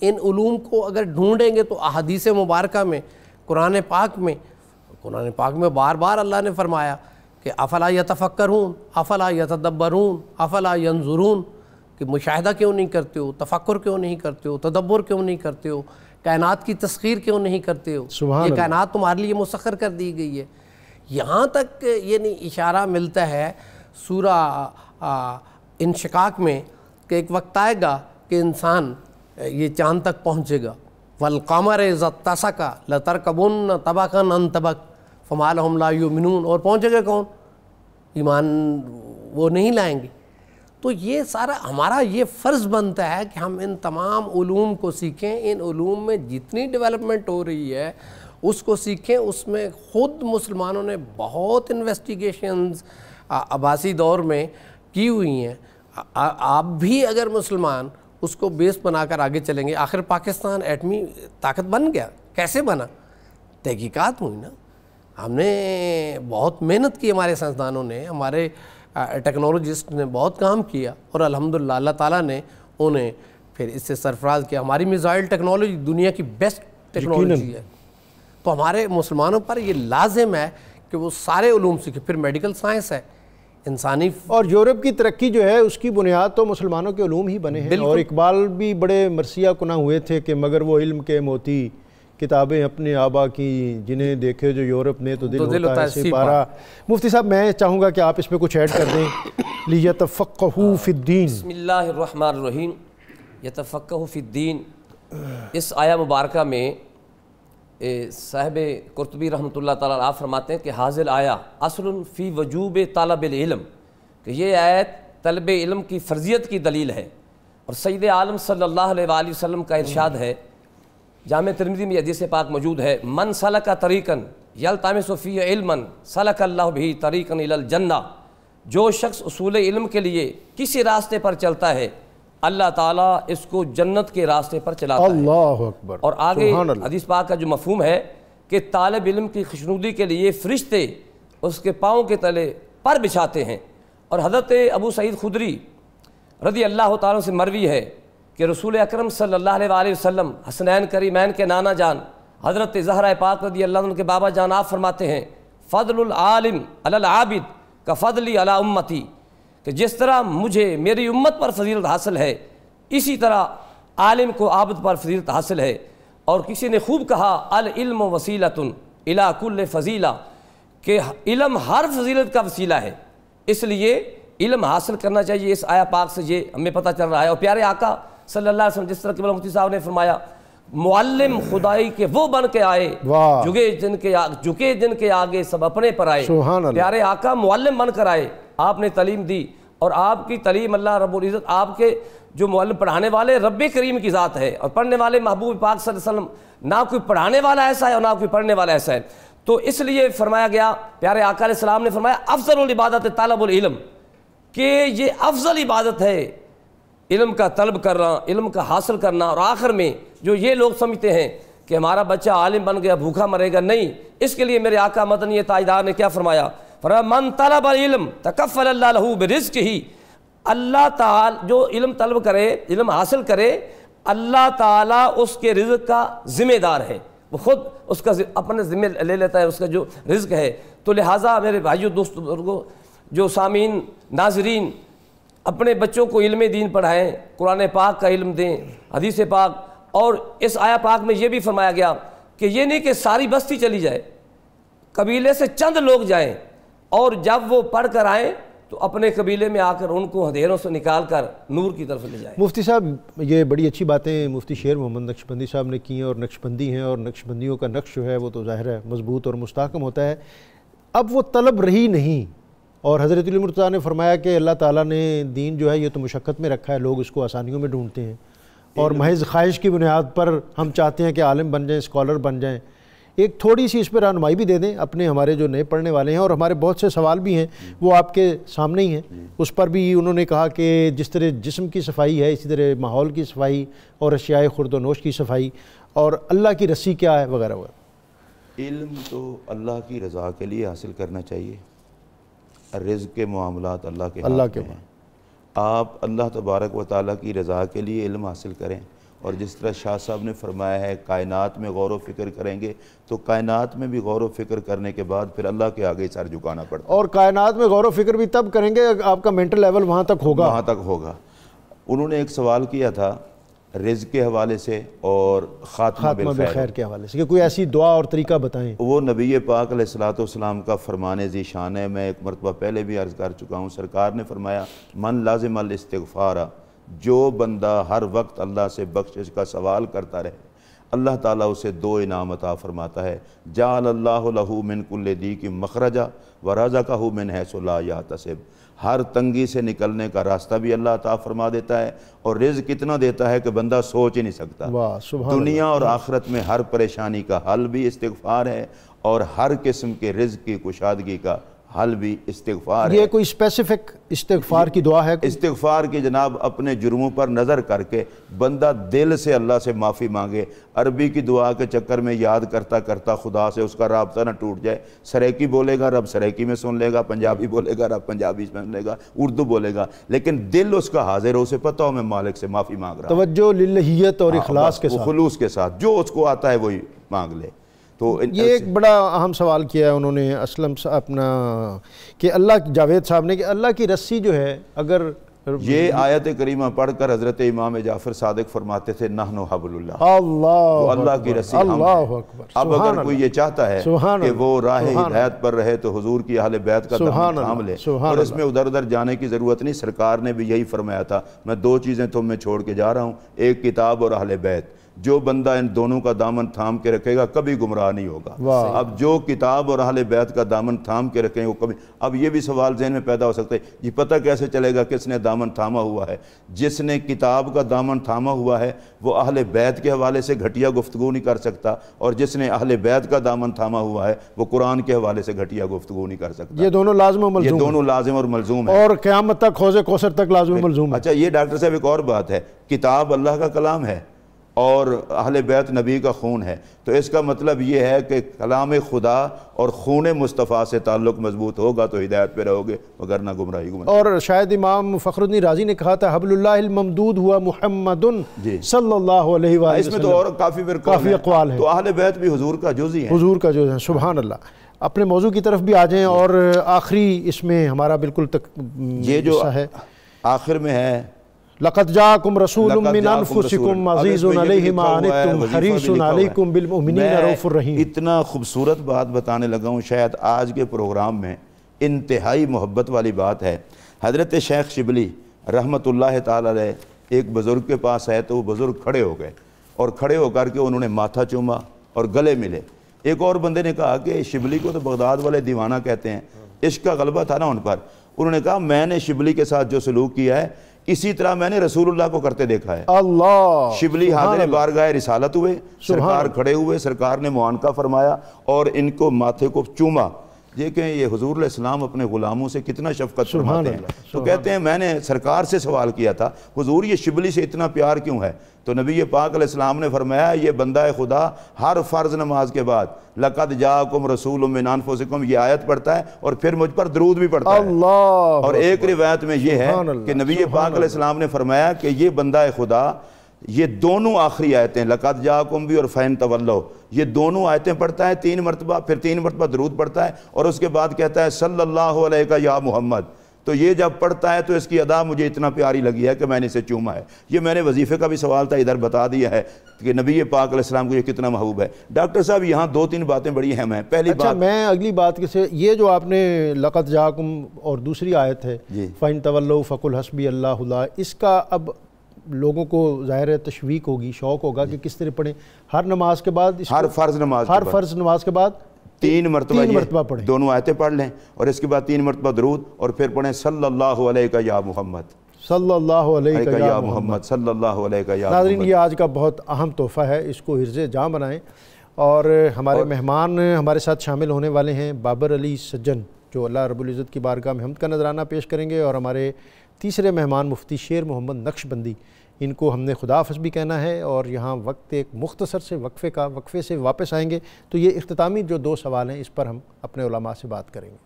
इन ूम को अगर ढूँढेंगे तो अहादीस मुबारक में कुरान पाक में कुरान पाक में बार बार अल्लाह ने फरमाया कि अफला या हूँ अफला या तदब्बर हूँ अफला यंजुरून कि मुशाह क्यों नहीं करते हो तफक्र क्यों नहीं करते हो तदब्बर क्यों नहीं करते हो कायनात की तस्खीर क्यों नहीं करते हो ये कायनात तुम्हारे लिए मुसखर कर दी गई है यहाँ तक ये नहीं इशारा मिलता है सूरा शिकाक में कि एक वक्त आएगा कि इंसान ये चाँद तक पहुँचेगा कमर इज़त तसका लतर कबुन तबाकन अन तबक कमाल हम ला मिनून और पहुँचेगा कौन ईमान वो नहीं लाएंगे तो ये सारा हमारा ये फ़र्ज़ बनता है कि हम इन तमाम ूम को सीखें इन ूम में जितनी डेवलपमेंट हो रही है उसको सीखें उसमें ख़ुद मुसलमानों ने बहुत इन्वेस्टिगेशंस आबासी दौर में की हुई हैं आप भी अगर मुसलमान उसको बेस बनाकर आगे चलेंगे आखिर पाकिस्तान एटमी ताकत बन गया कैसे बना तहकीकात हुई ना हमने बहुत मेहनत की हमारे साइंसदानों ने हमारे टेक्नोलॉजिस्ट ने बहुत काम किया और अलहमदिल्ला अल्लाह ताला ने उन्हें फिर इससे सरफराज किया हमारी मिज़ाइल टेक्नोलॉजी दुनिया की बेस्ट टेक्नोलॉजी है तो हमारे मुसलमानों पर ये लाजिम है कि वो सारे ूम सीखे फिर मेडिकल साइंस है इंसानी और यूरोप की तरक्की जो है उसकी बुनियाद तो मुसलमानों के ूम ही बने हैं और इकबाल भी बड़े मरसिया कुना हुए थे कि मगर वो इल्म के मोती किताबें अपने आबा की जिन्हें देखे जो यूरोप ने तो दिल, तो दिल होता, होता है पारा मुफ्ती साहब मैं चाहूँगा कि आप इसमें कुछ ऐड कर दें लिया तफ़क़ीन यतफ़क़ीन इस आया मुबारक में साहब कुरतबी रहमत ला फरमाते हैं कि हाजिल आया असल फ़ी वजूब तलब इलम कि ये आयत तलब इलम की फर्जियत की दलील है और सैद आलम सल्ला वसम का इर्शाद है जाम तिरमिजी में यदीस पाक मौजूद है मन सल का तरीकन यलताम सफ़ी इलमन सलक अल्लाह भी तरीकन जन्ना जो शख्स असूल इल्म के लिए किसी रास्ते पर चलता है अल्लाह ताला इसको जन्नत के रास्ते पर चलाता अल्लाह है अकबर और आगे हदीस पाक का जो मफहम है कि तालब इल्म की खुशनुदी के लिए फरिश्ते उसके पाँव के तले पर बिछाते हैं और हज़रत अबू सईद खुदरी रदी अल्लाह ताली से मरवी है कि रसूल अक्रम सल्ला वसम हसनैन करीमैन के नाना जान हज़रत जहरा पाक रदी अल्लाह उनके बाबा जान आप फरमाते हैं फ़दलालम आबिद का फ़दली अला उम्मती कि जिस तरह मुझे मेरी उम्मत पर फजीलत हासिल है इसी तरह आलिम को आबद पर फजीलत हासिल है और किसी ने खूब कहा अलम तुन इलाकुल फजीला कि इलम हर फजीलत का वसीला है इसलिए इलम हासिल करना चाहिए इस आया पाक से ये हमें पता चल रहा है और प्यारे आका सल्लल्लाहु अलैहि वसल्लम जिस तरह के मुफ्ती साहब ने फरमाया मुअल्लिम खुदाई के वो बन के आए झुके जिनके झुके जिनके आगे सब अपने पर आए प्यारे आका मुअल्लिम बन कर आए आपने तलीम दी और आपकी तलीम अल्लाह रबुल्ज़त आपके जो मुअल्लिम पढ़ाने वाले रब करीम की ज़ात है और पढ़ने वाले महबूब पाक वसल्लम ना कोई पढ़ाने वाला ऐसा है और ना कोई पढ़ने वाला ऐसा है तो इसलिए फरमाया गया प्यारे आका ने फरमाया अफजल इबादत तलबुल कि ये अफजल इबादत है इल्म का तलब करना इल्म का हासिल करना और आखिर में जो ये लोग समझते हैं कि हमारा बच्चा आलिम बन गया भूखा मरेगा नहीं इसके लिए मेरे आका मदनी ताजदार ने क्या फरमाया फरमा मन तलब इलम तकफ़ल अल्लाह रिस्क ही अल्लाह ताल जो इल्म तलब करे इल्म हासिल करे अल्लाह ताला उसके रिज्क का ज़िम्मेदार है वो ख़ुद उसका अपने ज़िम्मे ले लेता है उसका जो रिज्क है तो लिहाजा मेरे भाइयों दोस्तों जो सामीन नाजरीन अपने बच्चों को इल्म दीन पढ़ाएँ कुरान पाक का इल्म दें हदीस पाक और इस आया पाक में ये भी फरमाया गया कि ये नहीं कि सारी बस्ती चली जाए कबीले से चंद लोग जाएं और जब वो पढ़ कर आएँ तो अपने कबीले में आकर उनको अंधेरों से निकाल कर नूर की तरफ ले जाएं मुफ्ती साहब ये बड़ी अच्छी बातें मुफ्ती शेर मोहम्मद नक्शबंदी साहब ने की हैं और नक्शबंदी हैं और नक्शबंदियों का नक्श जो है वो तो ज़ाहिर है मज़बूत और मुस्तकम होता है अब वो तलब रही नहीं और हज़रत मुर्तज़ा ने फरमाया कि अल्लाह ताला ने दीन जो है ये तो मशक्क़त में रखा है लोग इसको आसानियों में ढूंढते हैं और महज ख्वाहिश की बुनियाद पर हम चाहते हैं कि आलम बन जाएं स्कॉलर बन जाएं एक थोड़ी सी इस पर रहनुमाई भी दे दें अपने हमारे जो नए पढ़ने वाले हैं और हमारे बहुत से सवाल भी हैं वो आपके सामने ही हैं उस पर भी उन्होंने कहा कि जिस तरह जिस्म की सफाई है इसी तरह माहौल की सफाई और अशियाए ख़ुरदनोश की सफाई और अल्लाह की रस्सी क्या है वगैरह वगैरह इल्म तो अल्लाह की रज़ा के लिए हासिल करना चाहिए रिज़ के मामला अल्लाह के अल्लाह के हैं आप अल्लाह तबारक व ताली की रज़ा के लिए इल्म हासिल करें और जिस तरह शाह साहब ने फरमाया है कायनात में गौर व फिक्र करेंगे तो कायनात में भी गौर व फिक्र करने के बाद फिर अल्लाह के आगे सर झुकाना पड़ता और कायनात में गौर व फिक्र भी तब करेंगे आपका मेंटल लेवल वहाँ तक होगा वहाँ तक होगा उन्होंने एक सवाल किया था रिज के हवाले से और खात्मा, खैर के हवाले से कि कोई ऐसी दुआ और तरीका बताएं वो नबी पाक सलाम का फरमान ज़ीशान है मैं एक मरतबा पहले भी अर्ज़ कर चुका हूँ सरकार ने फरमाया मन लाजम इस्तफ़ारा जो बंदा हर वक्त अल्लाह से बख्शिश का सवाल करता रहे अल्लाह ताला उसे दो इनाम अता फ़रमाता है जाल अल्लाह लहू मिन दी की मखरजा व रजा का मिन है सला या हर तंगी से निकलने का रास्ता भी अल्लाह ताला फरमा देता है और रिज कितना देता है कि बंदा सोच ही नहीं सकता दुनिया और आखरत में हर परेशानी का हल भी इस्तफार है और हर किस्म के रिज की कुशादगी का हल भी इस्तफार ये कोई स्पेसिफिक इस्तफार की दुआ है इस्तफार की जनाब अपने जुर्मों पर नज़र करके बंदा दिल से अल्लाह से माफ़ी मांगे अरबी की दुआ के चक्कर में याद करता करता खुदा से उसका रबता ना टूट जाए सरेकी बोलेगा रब सरेकी में सुन लेगा पंजाबी बोलेगा रब पंजाबी में सुन लेगा उर्दू बोलेगा लेकिन दिल उसका हाजिर हो उसे पता हो मैं मालिक से माफ़ी मांग रहा हूँ तवज्जो और हाँ, इखलास के साथ खलूस के साथ जो उसको आता है वही मांग ले तो ये एक बड़ा अहम सवाल किया है उन्होंने असलम अपना कि अल्लाह जावेद साहब ने कि अल्लाह की रस्सी जो है अगर ये आयत करीमा पढ़कर हजरत इमाम जाफर सादक फरमाते थे नहनो हबुल्ला अल्लाह तो अल्लाह की रस्सी अल्लाह अब अगर कोई ये चाहता है कि वो राह हिदायत पर रहे तो हुजूर की अहल बैत का काम ले और इसमें उधर उधर जाने की ज़रूरत नहीं सरकार ने भी यही फरमाया था मैं दो चीज़ें तुम में छोड़ के जा रहा हूँ एक किताब और अहल बैत जो बंदा इन दोनों का दामन थाम के रखेगा कभी गुमराह नहीं होगा अब जो किताब और अहल बैत का दामन थाम के रखेंगे वो कभी अब ये भी सवाल जहन में पैदा हो सकता है ये पता कैसे चलेगा किसने दामन थामा हुआ है जिसने किताब का दामन थामा हुआ है वो अहल बैत के हवाले से घटिया गुफ्तु नहीं कर सकता और जिसने अहल बैत का दामन थामा हुआ है वो कुरान के हवाले से घटिया गुफ्तु नहीं कर सकता ये दोनों लाजम दोनों लाजम और मलजूम और क्यामत तक खोजे कोसर तक लाजम मलजूम अच्छा ये डॉक्टर साहब एक और बात है किताब अल्लाह का कलाम है और अहल बैत नबी का खून है तो इसका मतलब ये है कि कलाम खुदा और खून मुस्तफ़ा से ताल्लुक़ मजबूत होगा तो हिदायत पे रहोगे वगरना गुमराही गुमरा और शायद इमाम फ़खरुद्दीन राजी ने कहा था हबलमदूद हुआ मोहम्मद सल्ला इसमें तो और काफ़ी काफ़ी अकवाल है तो अहल बैत भी हजूर का जुज है हजूर का जुज़ है सुबहान अल्लाह अपने मौजू की तरफ भी आ जाएँ और आखिरी इसमें हमारा बिल्कुल तक ये हम्म, जो है आखिर में है लक़द जाकुम रसूलुम मिन अनफुसिकुम अजीजुन अलैहिमा अनतुम हरीसुन अलैकुम बिल मुमिनीन रऊफुर रहीम इतना खूबसूरत बात बताने लगा हूँ शायद आज के प्रोग्राम में इंतहाई मोहब्बत वाली बात है हज़रत शेख शिबली रहमतुल्लाह ताला एक बुज़ुर्ग के पास है तो वो बुज़ुर्ग खड़े हो गए और खड़े होकर के उन्होंने माथा चूमा और गले मिले एक और बंदे ने कहा कि शिबली को तो बगदाद वाले दीवाना कहते हैं इश्क का गलबा था ना उन पर उन्होंने कहा मैंने शिबली के साथ जो सलूक किया है इसी तरह मैंने रसूलुल्लाह को करते देखा है अल्लाह शिबली हाजिर गए रिसालत हुए सरकार खड़े हुए सरकार ने मुआनका फरमाया और इनको माथे को चूमा ये कहें ये हजूर इस्लाम अपने ग़ुलामों से कितना शफकत फरमाते हैं तो कहते हैं मैंने सरकार से सवाल किया था हजूर ये शिबली से इतना प्यार क्यों है तो नबी पाक इस्लाम ने फरमाया ये बंदा खुदा हर फ़र्ज़ नमाज के बाद लकद जाकुम रसूल मिनानफोसकुम ये आयत पढ़ता है और फिर मुझ पर दरूद भी पढ़ता है और एक रिवायत में यह है कि नबी पाक इस्लाम ने फरमाया कि ये बंदा खुदा ये दोनों आखिरी आयतें लकत जाकुम भी और फ़ैन तवल्लो ये दोनों आयतें पढ़ता है तीन मरतबा फिर तीन मरतबा दरूद पढ़ता है और उसके बाद कहता है सल अलैहि का या मोहम्मद तो ये जब पढ़ता है तो इसकी अदा मुझे इतना प्यारी लगी है कि मैंने इसे चूमा है ये मैंने वजीफ़े का भी सवाल था इधर बता दिया है कि नबी पाक इस्लाम को ये कितना महबूब है डॉक्टर साहब यहाँ दो तीन बातें बड़ी अहम हैं पहली अच्छा, बात मैं अगली बात के से ये जो आपने लकत जाकुम और दूसरी आयत है फ़ैन तवल्लो फ़कुल हसबी अल्लाह इसका अब लोगों को ज़ाहिर है तशवीक होगी शौक होगा कि किस तरह पढ़ें हर नमाज के बाद हर फ़र्ज नमाज हर फ़र्ज नमाज के बाद तीन मरतबा मरतबा पढ़ें दोनों आयतें पढ़ लें और इसके बाद तीन मरतबा दरूद और फिर पढ़ें सल्लल्लाहु अलैहि या मोहम्मद सल्लल्लाहु अलैहि या सल्लल्लाहु अलैहि या नाजरीन ये आज का बहुत अहम तोहफ़ा है इसको हिरज जहाँ बनाएं और हमारे और... मेहमान हमारे साथ शामिल होने वाले हैं बाबर अली सज्जन जो अल्लाह रबुल्ज़त की बारगाह में हमद का नजराना पेश करेंगे और हमारे तीसरे मेहमान मुफ्ती शेर मोहम्मद नक्शबंदी इनको हमने खुदाफस भी कहना है और यहाँ वक्त एक मुख्तसर से वक्फ़े का वक्फ़े से वापस आएंगे तो ये अख्तामी जो दो सवाल हैं इस पर हम अपने उलमा से बात करेंगे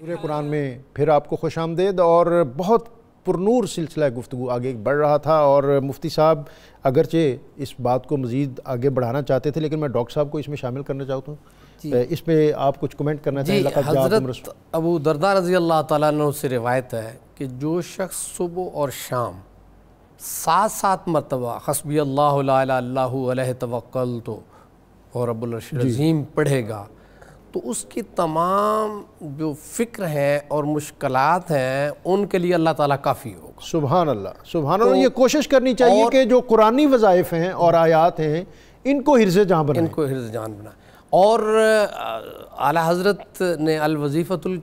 पूरे कुरान में फिर आपको खुश आमदेद और बहुत पुरनूर सिलसिला गुफ्तु आगे बढ़ रहा था और मुफ्ती साहब अगरचे इस बात को मज़ीद आगे बढ़ाना चाहते थे लेकिन मैं डॉक्टर साहब को इसमें शामिल करना चाहता हूँ इस पर आप कुछ कमेंट करना चाहिए अब दरदा रजी अल्लाह तु से रिवायत है कि जो शख्स सुबह और शाम सात सात मरतबा हसबी अल्लाह तवक्ल तो और रबुलरशीम पढ़ेगा तो उसकी तमाम जो फ़िक्र हैं और मुश्किल हैं उनके लिए अल्लाह ताला काफ़ी होगा सुबह अल्लाह सुबहान तो ये कोशिश करनी चाहिए कि जो कुरानी वज़ाइफ़ हैं और आयात हैं इनको हिरज जहाँ बनाए इनको हिरज जहाँ बनाए और आला हज़रत ने अल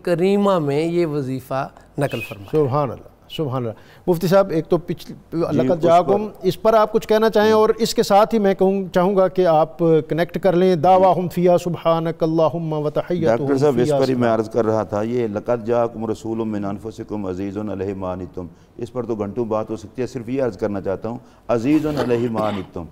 करीमा में ये वजीफ़ा नकल फरमाया सुबहान सुबहान मुफ्ती साहब एक तो पिछले लकदाकुम इस पर आप कुछ कहना चाहें और इसके साथ ही मैं कहूँ चाहूँगा कि आप कनेक्ट कर लें दावा हम फ़िया सुबहान डॉक्टर साहब इस पर ही मैं अर्ज़ कर रहा था ये लकत जाकुम रसूल मिनफुसकुम अज़ीज़ मानितुम इस पर तो घंटों बात हो सकती है सिर्फ ये अर्ज़ करना चाहता हूँ अज़ीज़ मानितुम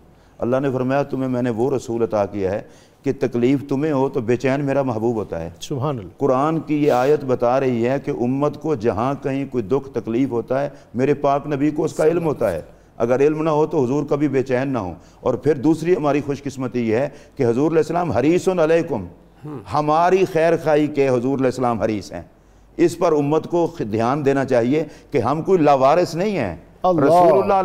अल्लाह ने फरमाया तुम्हें मैंने वो रसूल अता किया है कि तकलीफ़ तुम्हें हो तो बेचैन मेरा महबूब होता है सुबहान कुरान की ये आयत बता रही है कि उम्मत को जहाँ कहीं कोई दुख तकलीफ़ होता है मेरे पाक नबी को उसका इल्म होता है अगर इल्म ना हो तो हजूर कभी बेचैन ना हो और फिर दूसरी हमारी खुशकस्मती ये है कि हजूर हरीस उनकुम हमारी खैर खाई के हजूर हजूराम हरीस हैं इस पर उम्मत को ध्यान देना चाहिए कि हम कोई लावारिस नहीं हैं रसूलुल्लाह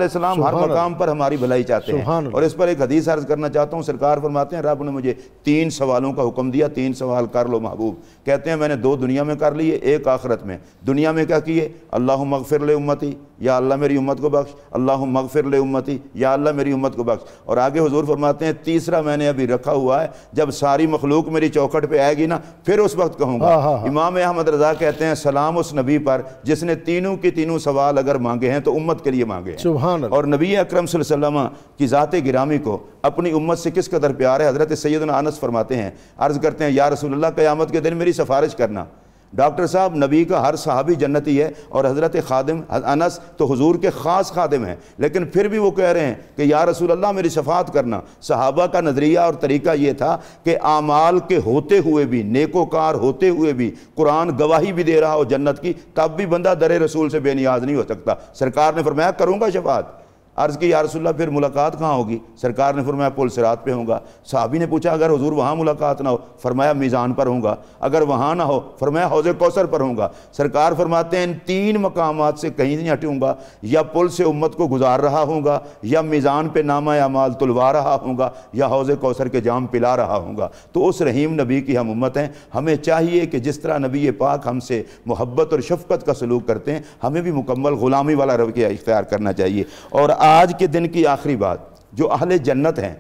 हर मकाम पर हमारी भलाई चाहते हैं और इस पर एक हदीस अर्ज करना चाहता हूँ सरकार फरमाते हैं रब ने मुझे तीन सवालों का हुक्म दिया तीन सवाल कर लो महबूब कहते हैं मैंने दो दुनिया में कर लिए एक आखरत में दुनिया में क्या किए अल्लाह मगफिर उम्मती या अल्लाह मेरी उम्मत को बख्श अल्लाह मगफिर उम्मती या अल्लाह मेरी उम्मत को बख्श और आगे हजूर फरमाते हैं तीसरा मैंने अभी रखा हुआ है जब सारी मखलूक मेरी चौखट पर आएगी ना फिर उस वक्त कहूँगा हाँ, हाँ, हाँ। इमाम अहमद रजा कहते हैं सलाम उस नबी पर जिसने तीनों के तीनों सवाल अगर मांगे हैं तो उम्मत के लिए मांगे हैं और नबी अक्रम सल्लम की ज़ात गिरामी को अपनी उम्मत से किस कदर प्यार है हज़रत सैदन अनस फरमाते हैं अर्ज़ करते हैं या रसूल क़्यामत के दिन मेरी सफारिश करना डॉक्टर साहब नबी का हर सहाबी जन्नती है और हज़रत खादिम अनस तो हुजूर के ख़ास खादिम हैं लेकिन फिर भी वो कह रहे हैं कि या रसूल अल्लाह मेरी शफात करना सहाबा का नज़रिया और तरीका ये था कि आमाल के होते हुए भी नेकोकार होते हुए भी कुरान गवाही भी दे रहा हो जन्नत की तब भी बंदा दर रसूल से बेनियाज नहीं हो सकता सरकार ने फरमाया करूँगा शफात अर्ज़ की यारसोल्ला फिर मुलाकात कहाँ होगी सरकार ने फरमाया पुल सिरात पे होगा साहबी ने पूछा अगर हजूर वहाँ मुलाकात ना हो फरमाया मीज़ान पर होगा अगर वहाँ ना हो फरमाया हौज कौसर पर होगा सरकार फरमाते हैं इन तीन मकाम से कहीं नहीं हटूँगा या पुल से उम्मत को गुजार रहा होगा या मीज़ान पर नामा या माल तुलवा रहा होगा या हौज कौसर के जाम पिला रहा होगा तो उस रहीम नबी की हम उम्मत हैं हमें चाहिए कि जिस तरह नबी पाक हमसे मोहब्बत और शफकत का सलूक करते हैं हमें भी मुकम्मल ग़ुलामी वाला रवैया इख्तियार करना चाहिए और आज के दिन की आखिरी बात जो अहल जन्नत हैं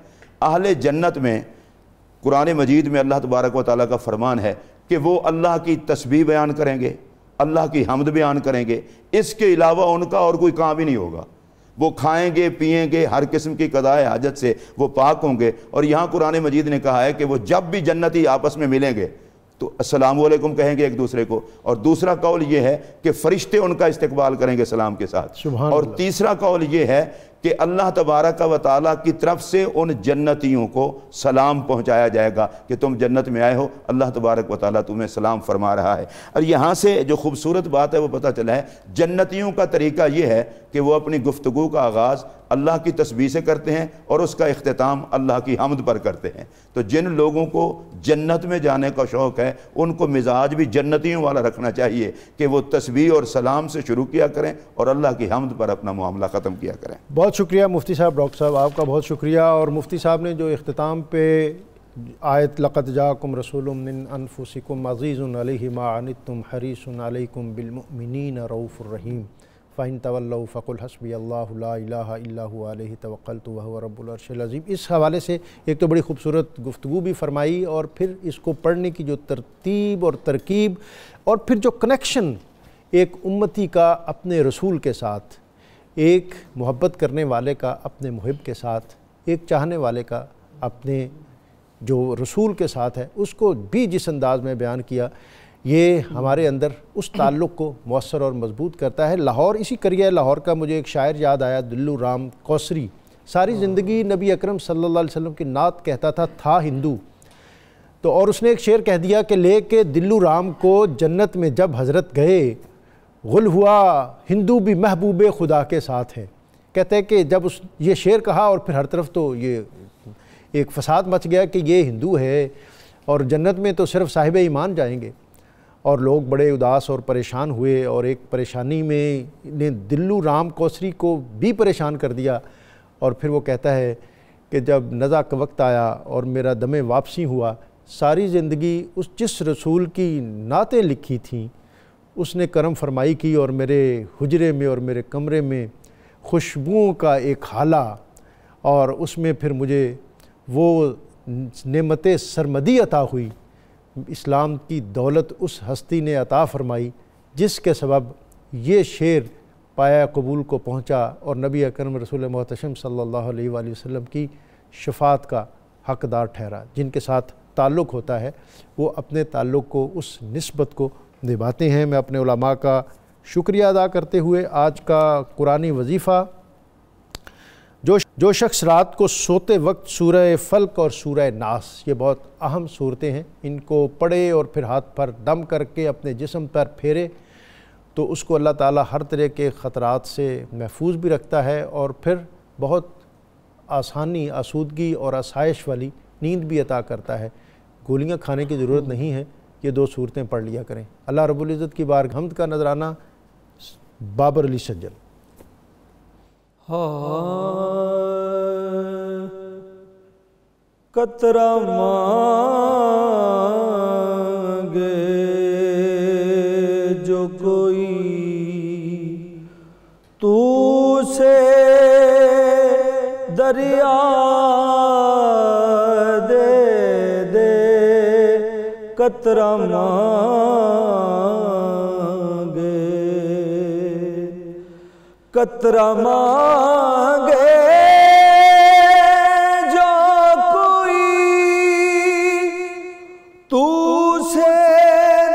अहल जन्नत में कुरान मजीद में अल्लाह तबारक व ताली का फरमान है कि वो अल्लाह की तस्वीर बयान करेंगे अल्लाह की हमद बयान करेंगे इसके अलावा उनका और कोई काम ही नहीं होगा वो खाएंगे पिएंगे हर किस्म की कदाए हाजत से वो पाक होंगे और यहाँ कुरान मजीद ने कहा है कि वो जब भी जन्नती आपस में मिलेंगे तो असलम कहेंगे एक दूसरे को और दूसरा कौल ये है कि फरिश्ते उनका इस्तेबाल करेंगे सलाम के साथ और तीसरा कौल ये है कि अल्लाह तबारक व ताल की तरफ से उन जन्नतियों को सलाम पहुँचाया जाएगा कि तुम जन्नत में आए हो अल्लाह तबारक व ताल तुम्हें सलाम फरमा रहा है और यहाँ से जो खूबसूरत बात है वो पता चला है जन्नतियों का तरीका ये है कि वो अपनी गुफ्तु का आगाज़ अल्लाह की तस्वीर से करते हैं और उसका अख्ताम अल्लाह की हमद पर करते हैं तो जिन लोगों को जन्नत में जाने का शौक़ है उनको मिजाज भी जन्नतियों वाला रखना चाहिए कि वो तस्वीर और सलाम से शुरू किया करें और अल्लाह की हमद पर अपना मामला ख़त्म किया करें बहुत बहुत शुक्रिया मुफ्ती साहब डॉक्टर साहब आपका बहुत शुक्रिया और मुफ्ती साहब ने जो अख्ताम पे आयत लक़त जाकुम रसूलमिन अनफुसिकुम अज़ीज़ तुम हरीसन अलैकुम बिलमिन रऊफ़ुररहीम फ़ैन तवल फ़कुल हसबी अल्लाह तो वह रबुलरशलज़ीम इस हवाले से एक तो बड़ी खूबसूरत गुफ्तु भी फरमाई और फिर इसको पढ़ने की जो तरतीब और तरकीब और फिर जो कनेक्शन एक उम्मती का अपने रसूल के साथ एक मोहब्बत करने वाले का अपने मुहिब के साथ एक चाहने वाले का अपने जो रसूल के साथ है उसको भी जिस अंदाज में बयान किया ये हमारे अंदर उस ताल्लुक़ को मौसर और मजबूत करता है लाहौर इसी करिए लाहौर का मुझे एक शायर याद आया दिल्लू राम कौसरी सारी हाँ। ज़िंदगी नबी अकरम सल्लल्लाहु अलैहि वसल्लम की नात कहता था था हिंदू तो और उसने एक शेर कह दिया कि ले के दिल्लू राम को जन्नत में जब हज़रत गए गुल हुआ हिंदू भी महबूब खुदा के साथ हैं कहते हैं कि जब उस ये शेर कहा और फिर हर तरफ तो ये एक फसाद मच गया कि ये हिंदू है और जन्नत में तो सिर्फ साहिब ईमान जाएंगे और लोग बड़े उदास और परेशान हुए और एक परेशानी में ने दिल्लू राम कौसरी को भी परेशान कर दिया और फिर वो कहता है कि जब नज़ा का वक्त आया और मेरा दमे वापसी हुआ सारी ज़िंदगी उस जिस रसूल की नातें लिखी थीं उसने करम फरमाई की और मेरे हजरे में और मेरे कमरे में खुशबुओं का एक हाला और उसमें फिर मुझे वो नमत सरमदी अता हुई इस्लाम की दौलत उस हस्ती ने अता फरमाई जिसके सबब ये शेर पाया कबूल को पहुंचा और नबी अकरम रसूल मोहतम सल्ला वसम की शफात का हकदार ठहरा जिनके साथ ताल्लुक़ होता है वो अपने ताल्लुक़ को उस नस्बत को निभाते हैं मैं अपने उलमा का शुक्रिया अदा करते हुए आज का कुरानी वजीफ़ा जो जो शख्स रात को सोते वक्त सूर फ़ल्क और सूर नास ये बहुत अहम सूरतें हैं इनको पढ़े और फिर हाथ पर दम करके अपने जिसम पर फेरे तो उसको अल्लाह ताला हर तरह के ख़तरात से महफूज भी रखता है और फिर बहुत आसानी आसूदगी और आसाइश वाली नींद भी अता करता है गोलियां खाने की ज़रूरत नहीं है ये दो सूरतें पढ़ लिया करें अल्लाह रबुल्ज़त की बार हमद का नजराना बाबर अली सज्जन कतरा मांगे जो कोई तू से दरिया कतरा मांगे कतरा मांगे जो कोई तू से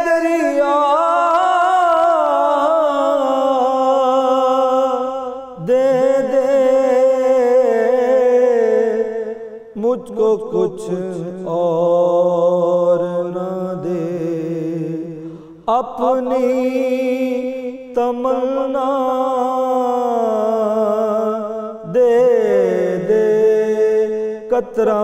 दरिया दे दे मुझको कुछ अपनी तमन्ना दे दे कतरा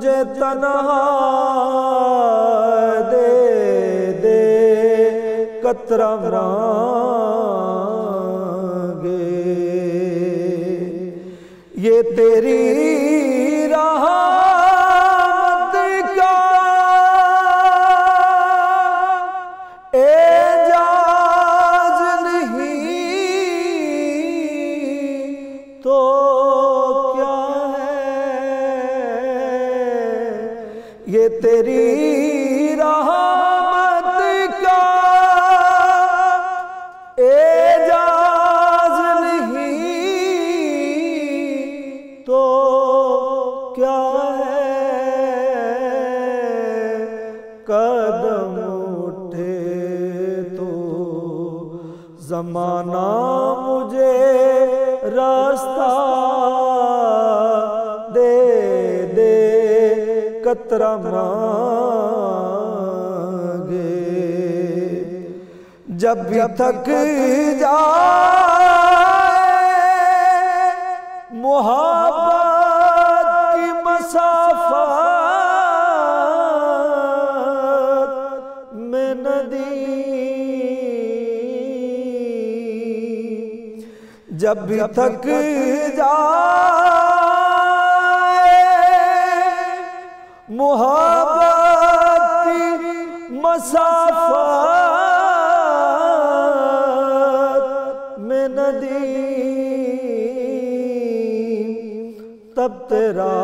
मुझे तनहा दे दे कतरा मांगे ये तेरी कतरा मे जब भी थक जा मोहब्बत की मसाफा में नदी जब भी थक जा मोहब्बत मसाफत में नदी तब तेरा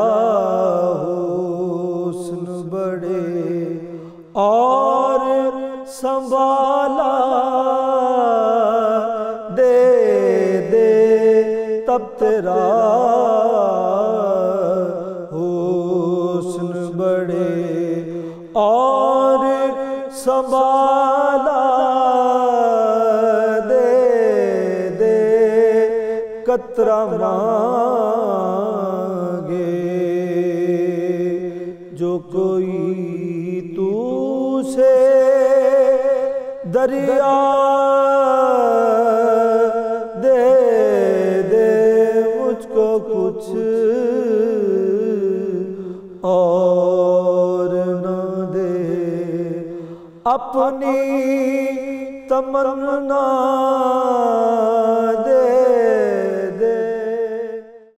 कतरा मांगे जो कोई तू से दरिया दे दे मुझको कुछ और न दे अपनी तमन्ना